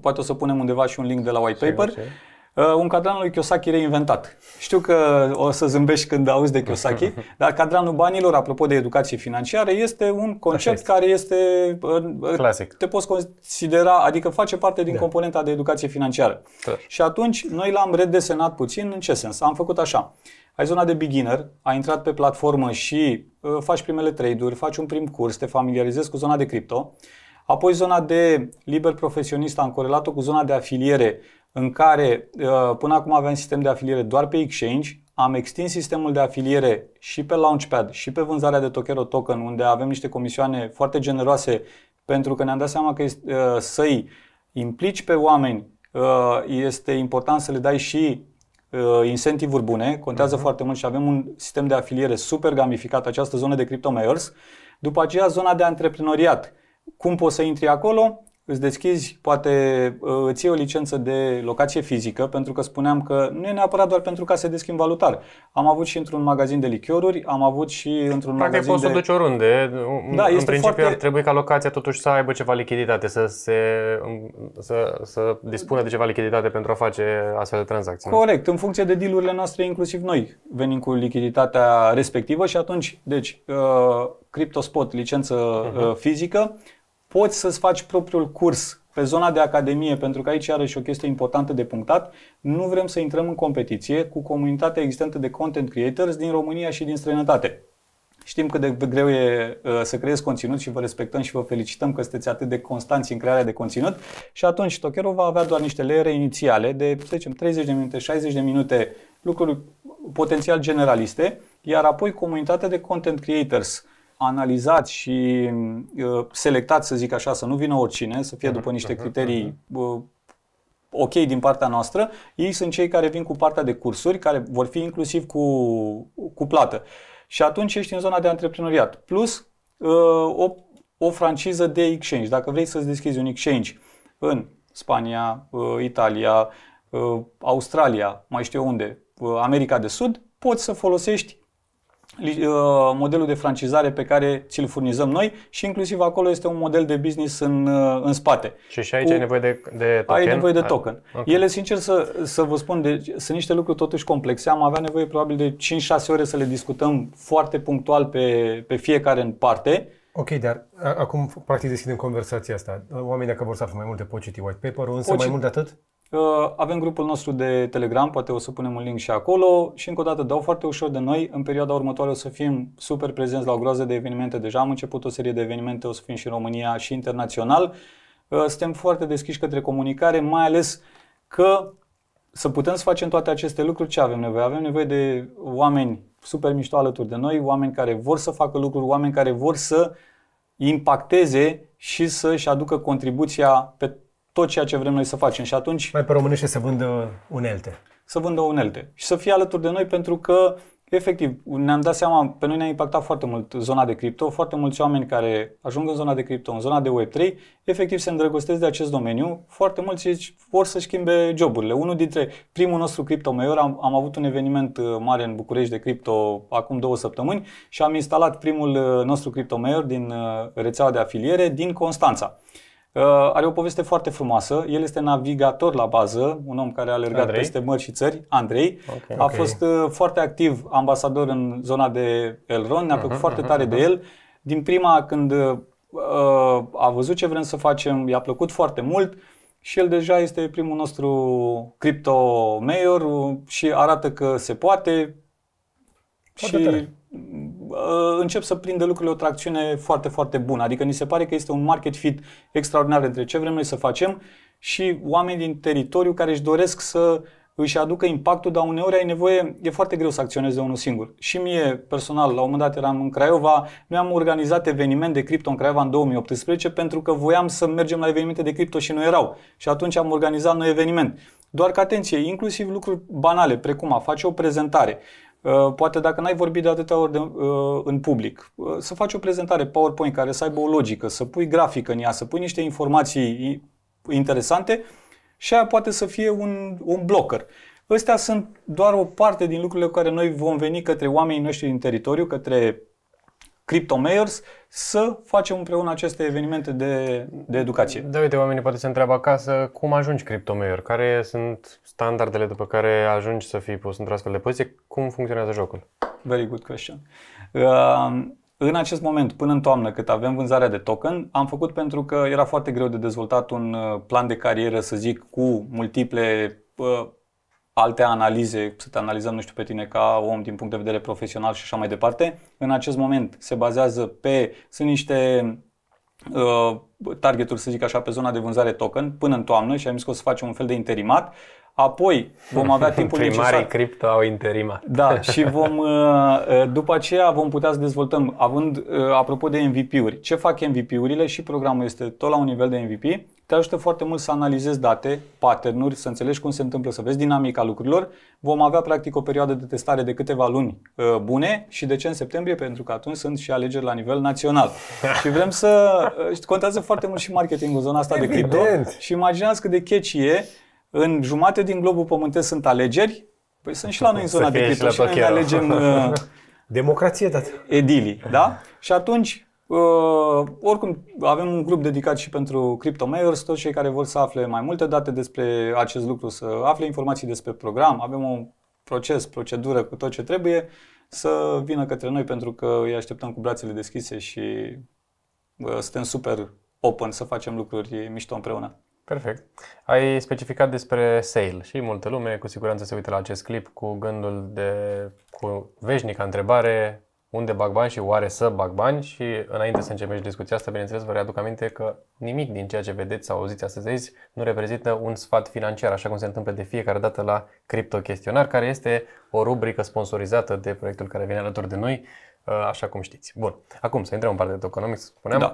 Speaker 2: poate o să punem undeva și un link de la white paper, Uh, un cadran lui Kiyosaki reinventat. Știu că o să zâmbești când auzi de Kiyosaki, dar cadranul banilor, apropo de educație financiară, este un concept este. care este... Uh, uh, Clasic. Te poți considera, adică face parte din da. componenta de educație financiară. Da. Și atunci noi l-am redesenat puțin, în ce sens? Am făcut așa. Ai zona de beginner, ai intrat pe platformă și uh, faci primele trade-uri, faci un prim curs, te familiarizezi cu zona de cripto. Apoi zona de liber profesionist am corelat-o cu zona de afiliere, în care uh, până acum aveam sistem de afiliere doar pe exchange, am extins sistemul de afiliere și pe Launchpad și pe vânzarea de Tokero Token, unde avem niște comisioane foarte generoase, pentru că ne-am dat seama că uh, să-i implici pe oameni uh, este important să le dai și uh, incentivuri bune, contează uh-huh. foarte mult și avem un sistem de afiliere super gamificat, această zonă de Crypto Mayors. După aceea, zona de antreprenoriat. Cum poți să intri acolo? îți deschizi, poate ă, îți iei o licență de locație fizică, pentru că spuneam că nu e neapărat doar pentru ca să deschim valutar. Am avut și într-un magazin de lichioruri, am avut și într-un Practic magazin poți de... să duci oriunde. Da, în este principiu foarte... ar
Speaker 3: trebui ca locația totuși să aibă ceva lichiditate, să, se, să, să dispună de ceva lichiditate pentru a face astfel de tranzacții. Corect,
Speaker 2: în funcție de dealurile noastre, inclusiv noi venim cu lichiditatea respectivă și atunci, deci, ă, CryptoSpot, licență uh-huh. fizică, poți să-ți faci propriul curs pe zona de academie, pentru că aici și o chestie importantă de punctat, nu vrem să intrăm în competiție cu comunitatea existentă de content creators din România și din străinătate. Știm cât de greu e uh, să creezi conținut și vă respectăm și vă felicităm că sunteți atât de constanți în crearea de conținut și atunci Tokero va avea doar niște leere inițiale de, să zicem, 30 de minute, 60 de minute, lucruri potențial generaliste, iar apoi comunitatea de content creators analizat și uh, să zic așa, să nu vină oricine, să fie după niște criterii uh, ok din partea noastră, ei sunt cei care vin cu partea de cursuri, care vor fi inclusiv cu, cu plată. Și atunci ești în zona de antreprenoriat. Plus uh, o, o franciză de exchange. Dacă vrei să-ți deschizi un exchange în Spania, uh, Italia, uh, Australia, mai știu unde, uh, America de Sud, poți să folosești Uh, modelul de francizare pe care ți-l furnizăm noi și inclusiv acolo este un model de business în, uh, în spate. Și și aici Cu, ai nevoie
Speaker 3: de, de token? Ai nevoie de ah, token. Okay.
Speaker 2: Ele, sincer să, să vă spun, de, sunt niște lucruri totuși complexe. Am avea nevoie probabil de 5-6 ore să le discutăm foarte punctual pe, pe fiecare în parte.
Speaker 1: Ok, dar acum practic deschidem conversația asta. Oamenii dacă vor să afle mai multe pot citi white paper-ul, însă Poci- mai mult de atât?
Speaker 2: Avem grupul nostru de Telegram, poate o să punem un link și acolo și încă o dată dau foarte ușor de noi. În perioada următoare o să fim super prezenți la o groază de evenimente. Deja am început o serie de evenimente, o să fim și în România și internațional. Suntem foarte deschiși către comunicare, mai ales că să putem să facem toate aceste lucruri, ce avem nevoie? Avem nevoie de oameni super mișto alături de noi, oameni care vor să facă lucruri, oameni care vor să impacteze și să-și aducă contribuția pe tot ceea ce vrem noi să facem și atunci...
Speaker 1: Mai pe românește să vândă unelte.
Speaker 2: Să vândă unelte și să fie alături de noi pentru că, efectiv, ne-am dat seama, pe noi ne-a impactat foarte mult zona de cripto, foarte mulți oameni care ajung în zona de cripto, în zona de Web3, efectiv se îndrăgostesc de acest domeniu, foarte mulți vor să schimbe joburile. Unul dintre primul nostru cripto mayor am, am avut un eveniment uh, mare în București de cripto acum două săptămâni și am instalat primul uh, nostru cripto mayor din uh, rețeaua de afiliere din Constanța. Uh, are o poveste foarte frumoasă. El este navigator la bază, un om care a alergat Andrei? peste mări și țări, Andrei. Okay, a okay. fost uh, foarte activ ambasador în zona de Elron, ne-a plăcut uh-huh, foarte uh-huh, tare uh-huh. de el. Din prima când uh, a văzut ce vrem să facem, i-a plăcut foarte mult și el deja este primul nostru crypto mayor uh, și arată că se poate. Foarte și tare. Uh, încep să prindă lucrurile o tracțiune foarte, foarte bună. Adică ni se pare că este un market fit extraordinar între ce vrem noi să facem și oameni din teritoriu care își doresc să își aducă impactul, dar uneori ai nevoie, e foarte greu să acționezi de unul singur. Și mie personal, la un moment dat eram în Craiova, noi am organizat eveniment de cripto în Craiova în 2018 pentru că voiam să mergem la evenimente de cripto și nu erau. Și atunci am organizat noi eveniment. Doar că atenție, inclusiv lucruri banale, precum a face o prezentare, Uh, poate dacă n-ai vorbit de atâtea ori de, uh, în public, uh, să faci o prezentare PowerPoint care să aibă o logică, să pui grafică în ea, să pui niște informații interesante și aia poate să fie un, un blocker. Ăstea sunt doar o parte din lucrurile cu care noi vom veni către oamenii noștri din teritoriu, către Crypto Mayors să facem împreună aceste evenimente de, de educație.
Speaker 3: Da, uite, oamenii poate se întreabă acasă cum ajungi Crypto Mayor, care sunt
Speaker 2: standardele după care ajungi să fii pus într-o astfel de poziție, cum funcționează jocul? Very good question. Uh, în acest moment, până în toamnă, cât avem vânzarea de token, am făcut pentru că era foarte greu de dezvoltat un uh, plan de carieră, să zic, cu multiple uh, alte analize, să te analizăm, nu știu, pe tine ca om din punct de vedere profesional și așa mai departe. În acest moment se bazează pe, sunt niște uh, targeturi, să zic așa, pe zona de vânzare token până în toamnă și am zis că o să facem un fel de interimat Apoi vom avea timpul Primarii necesar. Primarii cripto au interima. Da, și vom, uh, uh, după aceea vom putea să dezvoltăm, având, uh, apropo de MVP-uri, ce fac MVP-urile și programul este tot la un nivel de MVP, te ajută foarte mult să analizezi date, pattern să înțelegi cum se întâmplă, să vezi dinamica lucrurilor. Vom avea practic o perioadă de testare de câteva luni bune și de ce în septembrie? Pentru că atunci sunt și alegeri la nivel național. și vrem să... Contează foarte mult și marketingul zona asta Evident. de cripto. Și imaginați cât de catchy e în jumate din globul pământesc sunt alegeri. Păi sunt și la noi în zona de clipă și noi alegem... Uh, Democrație, dată. Edilii, da? Și atunci, uh, oricum, avem un grup dedicat și pentru CryptoMayors, toți cei care vor să afle mai multe date despre acest lucru, să afle informații despre program, avem un proces, procedură cu tot ce trebuie, să vină către noi pentru că îi așteptăm cu brațele deschise și uh, suntem super open să facem lucruri mișto împreună. Perfect. Ai specificat
Speaker 3: despre sale și multă lume cu siguranță se uită la acest clip cu gândul de, cu veșnica întrebare unde bag bani și oare să bag bani și înainte să și discuția asta, bineînțeles, vă readuc aminte că nimic din ceea ce vedeți sau auziți astăzi aici nu reprezintă un sfat financiar, așa cum se întâmplă de fiecare dată la Crypto Chestionar, care este o rubrică sponsorizată de proiectul care vine alături de noi Uh, așa cum știți. Bun. Acum să intrăm în partea de să spunem. Da.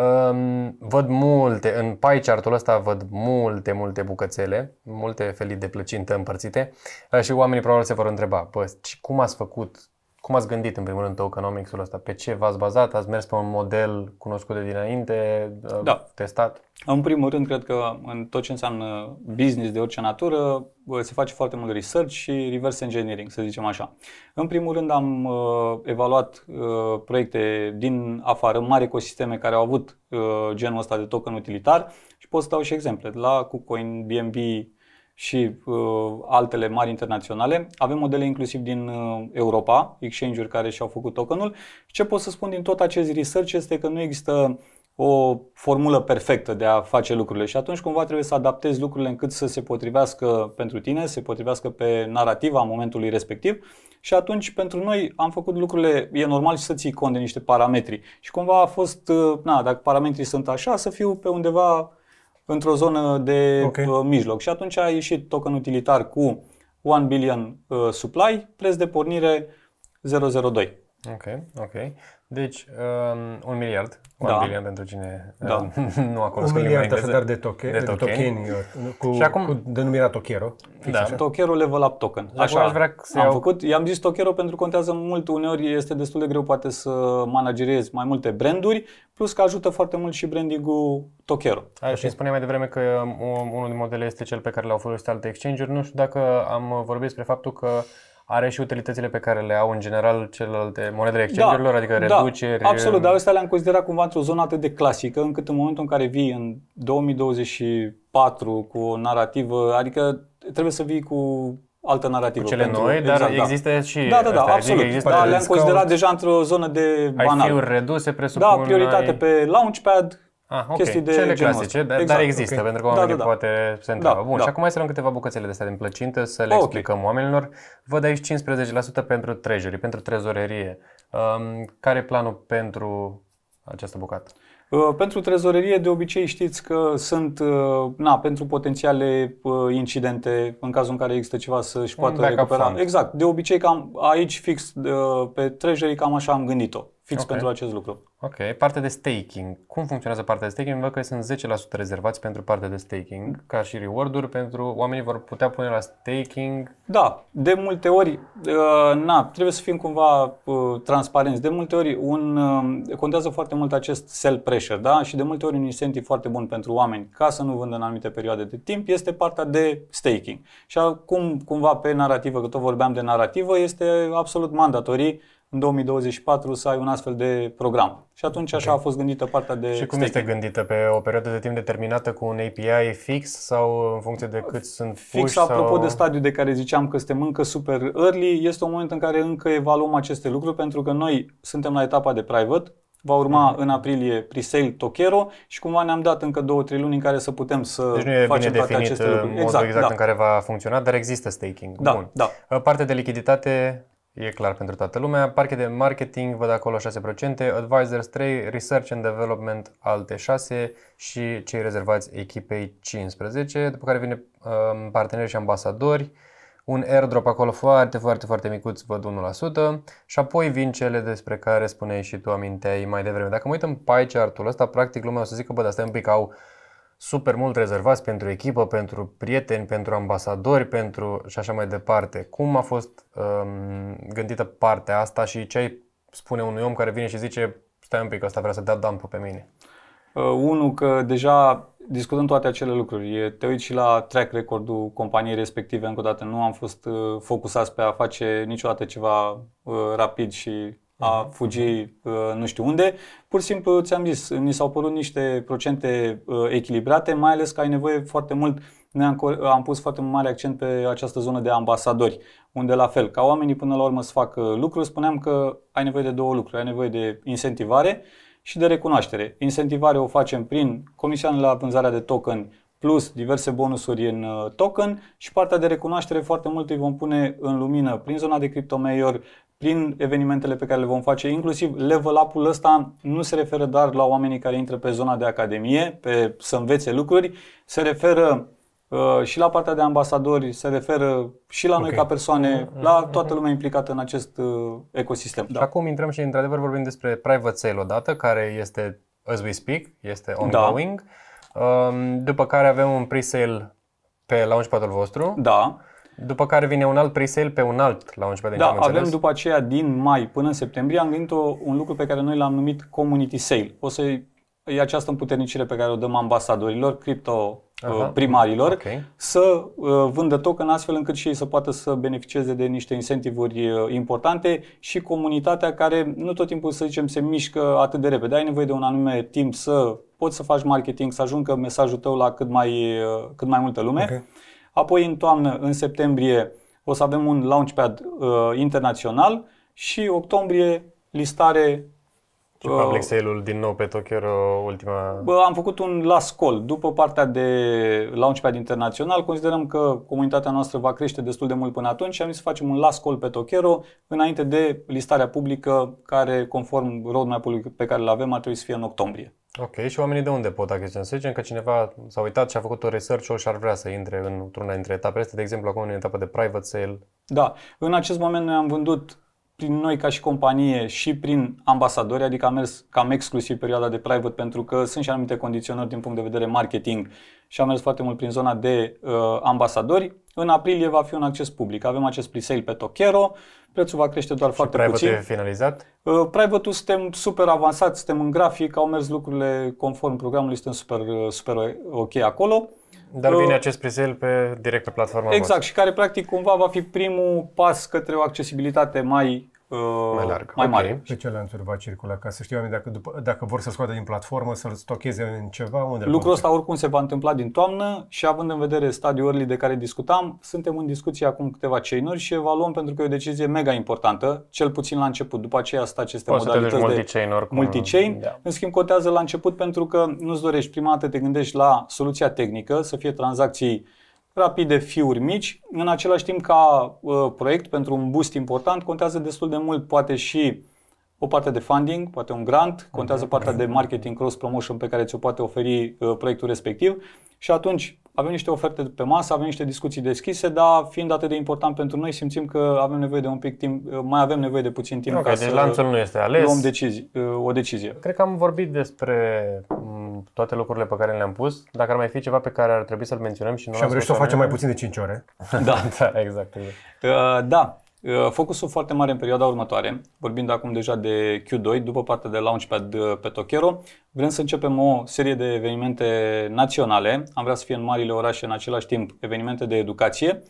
Speaker 3: Um, văd multe, în pie chartul ăsta văd multe, multe bucățele, multe felii de plăcintă împărțite uh, și oamenii probabil se vor întreba, păi, cum ați făcut cum ați gândit în primul rând tokenomics-ul ăsta? Pe ce v-ați bazat? Ați mers pe un model cunoscut de dinainte, uh, da.
Speaker 2: testat? În primul rând, cred că în tot ce înseamnă business de orice natură, uh, se face foarte mult research și reverse engineering, să zicem așa. În primul rând am uh, evaluat uh, proiecte din afară, mari ecosisteme care au avut uh, genul ăsta de token utilitar și pot să dau și exemple. La KuCoin, BNB, și uh, altele mari internaționale. Avem modele inclusiv din uh, Europa, exchange-uri care și-au făcut tokenul. Ce pot să spun din tot acest research este că nu există o formulă perfectă de a face lucrurile și atunci cumva trebuie să adaptezi lucrurile încât să se potrivească pentru tine, să se potrivească pe narrativa momentului respectiv și atunci pentru noi am făcut lucrurile, e normal să ții cont de niște parametri și cumva a fost, uh, na, dacă parametrii sunt așa, să fiu pe undeva într-o zonă de okay. Uh, mijloc. Și atunci a ieșit token utilitar cu 1 billion uh, supply, preț de pornire 002.
Speaker 3: Ok, ok. Deci, um, un miliard, da. un pentru cine da. Um, nu a
Speaker 1: cunoscut Un miliard așadar de, toke, de, de tokeni, uh, cu, și acum, cu denumirea Tokero. Deci da, așa.
Speaker 2: Tokero Level Up Token. Așa, aș vrea să am iau... făcut, i-am zis Tokero pentru că contează mult, uneori este destul de greu poate să manageriezi mai multe branduri, plus că ajută foarte mult și branding-ul Tokero.
Speaker 3: Așa. Și spuneai mai devreme că um, unul din modele este cel pe care l-au folosit alte exchange-uri, nu știu dacă am vorbit despre faptul că are și utilitățile pe care le au în general celelalte monedele da, exchangerilor, adică da, adică reduceri. Da, absolut, dar
Speaker 2: ăsta um, le-am considerat cumva într-o zonă atât de clasică, încât în momentul în care vii în 2024 cu o narrativă, adică trebuie să vii cu altă narrativă. Cu cele pentru, noi, exact, dar da. există și Da, da, da, astea, absolut. Adică există da, le-am considerat deja într-o zonă de banal. Ai fiuri reduse, da, presupun. Da, prioritate ai... pe Launchpad, Ah, okay. Chestii de Cele clasice, dar, exact, dar există, okay. pentru că oamenii da, da, da. poate se da, întreabă. Da, Bun, da. și acum
Speaker 3: hai să luăm câteva bucățele de astea din plăcintă, să le okay. explicăm oamenilor. Văd aici 15% pentru treasury, pentru trezorerie.
Speaker 2: Um, care e planul pentru
Speaker 3: această bucată?
Speaker 2: Uh, pentru trezorerie, de obicei știți că sunt, uh, na, pentru potențiale uh, incidente, în cazul în care există ceva să-și poată recupera. Exact, de obicei cam aici fix pe trezorii cam așa am gândit-o fix okay. pentru acest lucru.
Speaker 3: Ok. Partea de staking. Cum funcționează partea de staking? Văd că sunt 10% rezervați pentru partea de staking, ca și reward-uri pentru oamenii vor putea pune la
Speaker 2: staking. Da, de multe ori, uh, na, trebuie să fim cumva uh, transparenți. De multe ori un, uh, contează foarte mult acest sell pressure, da? Și de multe ori un incentiv foarte bun pentru oameni ca să nu vândă în anumite perioade de timp este partea de staking. Și acum, cumva pe narrativă, că tot vorbeam de narrativă, este absolut mandatorii în 2024 să ai un astfel de program. Și atunci așa okay. a fost gândită partea de Și cum staking. este
Speaker 3: gândită? Pe o perioadă de timp determinată cu un API fix sau în funcție de cât sunt puși? Fix, sau... apropo de
Speaker 2: stadiu de care ziceam că suntem încă super early, este un moment în care încă evaluăm aceste lucruri pentru că noi suntem la etapa de private, Va urma mm-hmm. în aprilie pre-sale Tokero și cumva ne-am dat încă două, trei luni în care să putem să deci nu e facem bine toate aceste uh, lucruri. Modul exact, exact da. în
Speaker 3: care va funcționa, dar există staking. Da, Bun. da.
Speaker 2: Uh, Parte de lichiditate
Speaker 3: E clar pentru toată lumea. Parche de marketing, văd acolo 6%, advisors 3, research and development alte 6 și cei rezervați echipei 15, după care vine um, parteneri și ambasadori, un airdrop acolo foarte, foarte, foarte micuț, văd 1% și apoi vin cele despre care spuneai și tu aminteai mai devreme. Dacă mă uit în pie chart-ul ăsta, practic lumea o să zică, bă, dar stai un pic, au super mult rezervați pentru echipă, pentru prieteni, pentru ambasadori, pentru și așa mai departe. Cum a fost um, gândită partea asta și ce ai
Speaker 2: spune unui om care vine și zice stai un pic, asta vrea să dea dampă pe mine? Uh, unul, că deja discutăm toate acele lucruri. Te uiți și la track record-ul companiei respective, încă o dată nu am fost uh, focusați pe a face niciodată ceva uh, rapid și a fugi uh, nu știu unde. Pur și simplu, ți-am zis, mi s-au părut niște procente uh, echilibrate, mai ales că ai nevoie foarte mult ne am, am pus foarte mare accent pe această zonă de ambasadori, unde la fel, ca oamenii până la urmă să facă lucruri, spuneam că ai nevoie de două lucruri. Ai nevoie de incentivare și de recunoaștere. Incentivare o facem prin comisioane la vânzarea de token plus diverse bonusuri în uh, token și partea de recunoaștere foarte mult îi vom pune în lumină prin zona de criptomeior, prin evenimentele pe care le vom face, inclusiv level up-ul ăsta nu se referă doar la oamenii care intră pe zona de academie, pe să învețe lucruri, se referă uh, și la partea de ambasadori, se referă și la okay. noi ca persoane, mm-hmm. la mm-hmm. toată lumea implicată în acest uh, ecosistem. Da. Acum
Speaker 3: intrăm și într-adevăr vorbim despre private sale odată, care este, as we speak, este ongoing. Da. uh, după care avem un pre-sale pe launchpad-ul vostru. Da după care vine un alt presale pe un alt la 11 de Da, avem înțeles? după
Speaker 2: aceea din mai până în septembrie am gândit o, un lucru pe care noi l-am numit Community Sale. O să e această împuternicire pe care o dăm ambasadorilor, cripto uh, primarilor, okay. să uh, vândă token astfel încât și ei să poată să beneficieze de niște incentivuri uh, importante și comunitatea care nu tot timpul, să zicem, se mișcă atât de repede. Ai nevoie de un anume timp să poți să faci marketing, să ajungă mesajul tău la cât mai, cât mai multă lume. Okay. Apoi în toamnă, în septembrie, o să avem un launchpad uh, internațional și octombrie listare și public
Speaker 3: sale-ul din nou pe Tokyo uh, ultima...
Speaker 2: Bă, am făcut un last call. După partea de Launchpad internațional, considerăm că comunitatea noastră va crește destul de mult până atunci și am zis să facem un last call pe Tokyo înainte de listarea publică care, conform roadmap-ului pe care îl avem, ar trebui să fie în octombrie.
Speaker 3: Ok, și oamenii de unde pot achiziționa? Să zicem că cineva s-a uitat și a făcut o research și ar vrea să intre într-una dintre etapele astea, de exemplu acum în etapa de private sale.
Speaker 2: Da, în acest moment noi am vândut prin noi ca și companie și prin ambasadori, adică am mers cam exclusiv perioada de private pentru că sunt și anumite condiționări din punct de vedere marketing și am mers foarte mult prin zona de uh, ambasadori. În aprilie va fi un acces public. Avem acest presale pe Tokero, prețul va crește doar și foarte private puțin. private finalizat? Uh, private-ul suntem super avansați, suntem în grafic, au mers lucrurile conform programului, suntem super, uh, super uh, ok acolo. Dar vine uh, acest presale pe direct pe platforma Exact, voastră. și care practic cumva va fi primul pas către o accesibilitate mai Uh, mai larg. Mai okay. mare.
Speaker 1: Pe ce lanțuri va circula? Ca să știu oamenii dacă, după, dacă vor să scoată din platformă, să-l stocheze în ceva, unde Lucrul
Speaker 2: ăsta oricum se va întâmpla din toamnă și având în vedere stadiul early de care discutam, suntem în discuție acum câteva chain și evaluăm pentru că e o decizie mega importantă, cel puțin la început. După aceea asta aceste Poți modalități multi-chain, oricum. multi-chain. Da. În schimb, cotează la început pentru că nu-ți dorești prima dată te gândești la soluția tehnică, să fie tranzacții rapide, fiuri mici. În același timp, ca uh, proiect, pentru un boost important, contează destul de mult poate și o parte de funding, poate un grant, mhm. contează partea de marketing cross-promotion pe care ți-o poate oferi uh, proiectul respectiv și atunci avem niște oferte pe masă, avem niște discuții deschise, dar fiind atât de important pentru noi, simțim că avem nevoie de un pic timp, uh, mai avem nevoie de puțin timp okay, ca deci să lanțul nu este ales. luăm decizi, uh, o decizie.
Speaker 3: Cred că am vorbit despre mm, toate lucrurile pe care le-am pus, dacă ar mai fi ceva pe care ar trebui să-l menționăm și nu Și am reușit să o facem mai puțin de 5 ore. da, da, exact. exact.
Speaker 2: Uh, da, uh, Focusul foarte mare în perioada următoare, vorbind acum deja de Q2, după partea de Launchpad uh, pe Tokero. vrem să începem o serie de evenimente naționale, am vrea să fie în marile orașe în același timp evenimente de educație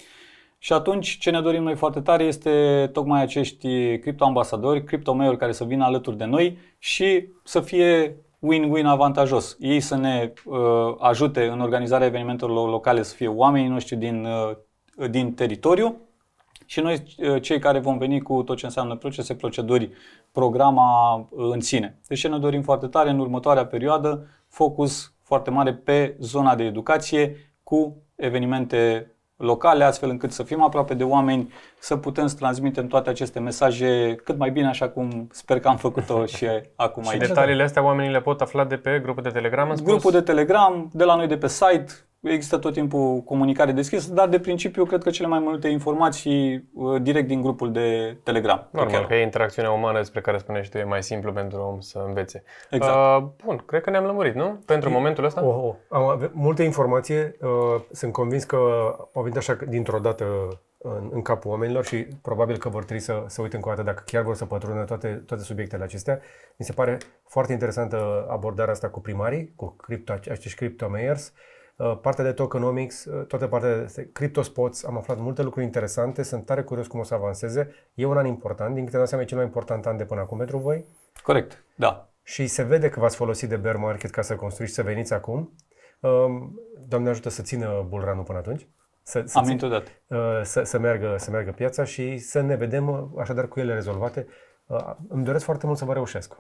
Speaker 2: și atunci ce ne dorim noi foarte tare este tocmai acești criptoambasadori, criptomeiuri care să vină alături de noi și să fie win-win avantajos. Ei să ne uh, ajute în organizarea evenimentelor locale să fie oamenii noștri din, uh, din teritoriu și noi uh, cei care vom veni cu tot ce înseamnă procese, proceduri, programa uh, în sine. Deci ce ne dorim foarte tare în următoarea perioadă, focus foarte mare pe zona de educație cu evenimente locale, astfel încât să fim aproape de oameni, să putem să transmitem toate aceste mesaje cât mai bine, așa cum sper că am făcut-o și acum și aici. detaliile
Speaker 3: astea oamenii le pot afla de pe grupul de Telegram? Grupul de
Speaker 2: Telegram, de la noi de pe site, Există tot timpul comunicare deschisă, dar de principiu cred că cele mai multe informații uh, direct din grupul de Telegram.
Speaker 3: Normal, că e interacțiunea umană despre care spunești tu, e mai simplu pentru om să învețe. Exact. Uh, bun, cred că ne-am lămurit, nu? Pentru e... momentul ăsta? Oh, oh.
Speaker 1: Am ave- multe informații. uh, sunt convins că au venit așa dintr-o dată în, în capul oamenilor și probabil că vor trebui să se uite încă o dată dacă chiar vor să pătrună toate, toate subiectele acestea. Mi se pare foarte interesantă abordarea asta cu primarii, cu cripto, acești criptomeiers. Uh, Uh, partea de tokenomics, uh, toată partea de CryptoSpots, am aflat multe lucruri interesante, sunt tare curios cum o să avanseze. E un an important, din câte dau seama e cel mai important an de până acum pentru voi. Corect, da. Și se vede că v-ați folosit de bear market ca să construiți, să veniți acum. Um, Doamne ajută să țină bulranul până atunci. Să, să, Am țin, uh, să, să, meargă, să meargă piața și să ne vedem așadar cu ele rezolvate. Îmi doresc foarte mult să vă reușesc.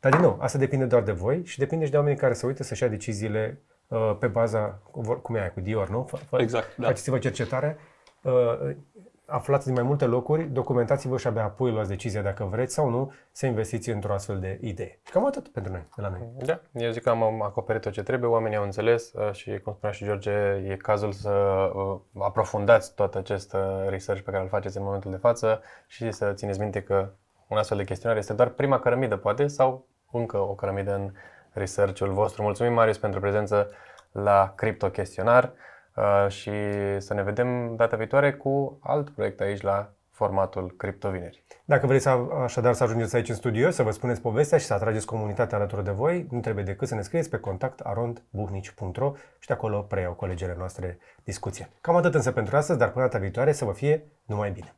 Speaker 1: Dar din nou, asta depinde doar de voi și depinde și de oamenii care se uită să-și ia deciziile Uh, pe baza, cum e aia, cu Dior, nu? Exact, da. Faceți-vă cercetare, uh, aflați din mai multe locuri, documentați-vă și abia apoi luați decizia dacă vreți sau nu să investiți într-o astfel de idee. Cam atât pentru noi, de la noi.
Speaker 3: Da, eu zic că am acoperit tot ce trebuie, oamenii au înțeles uh, și, cum spunea și George, e cazul să aprofundați tot acest research pe care îl faceți în momentul de față și să țineți minte că un astfel de chestionar este doar prima cărămidă, poate, sau încă o cărămidă în research-ul vostru. Mulțumim, Marius, pentru prezență la Crypto Chestionar uh, și să ne vedem data viitoare cu alt proiect aici la formatul Vineri.
Speaker 1: Dacă vreți așadar să ajungeți aici în studio, să vă spuneți povestea și să atrageți comunitatea alături de voi, nu trebuie decât să ne scrieți pe contact arondbuhnici.ro și de acolo preiau colegele noastre discuție. Cam atât însă pentru astăzi, dar până data viitoare să vă fie numai bine!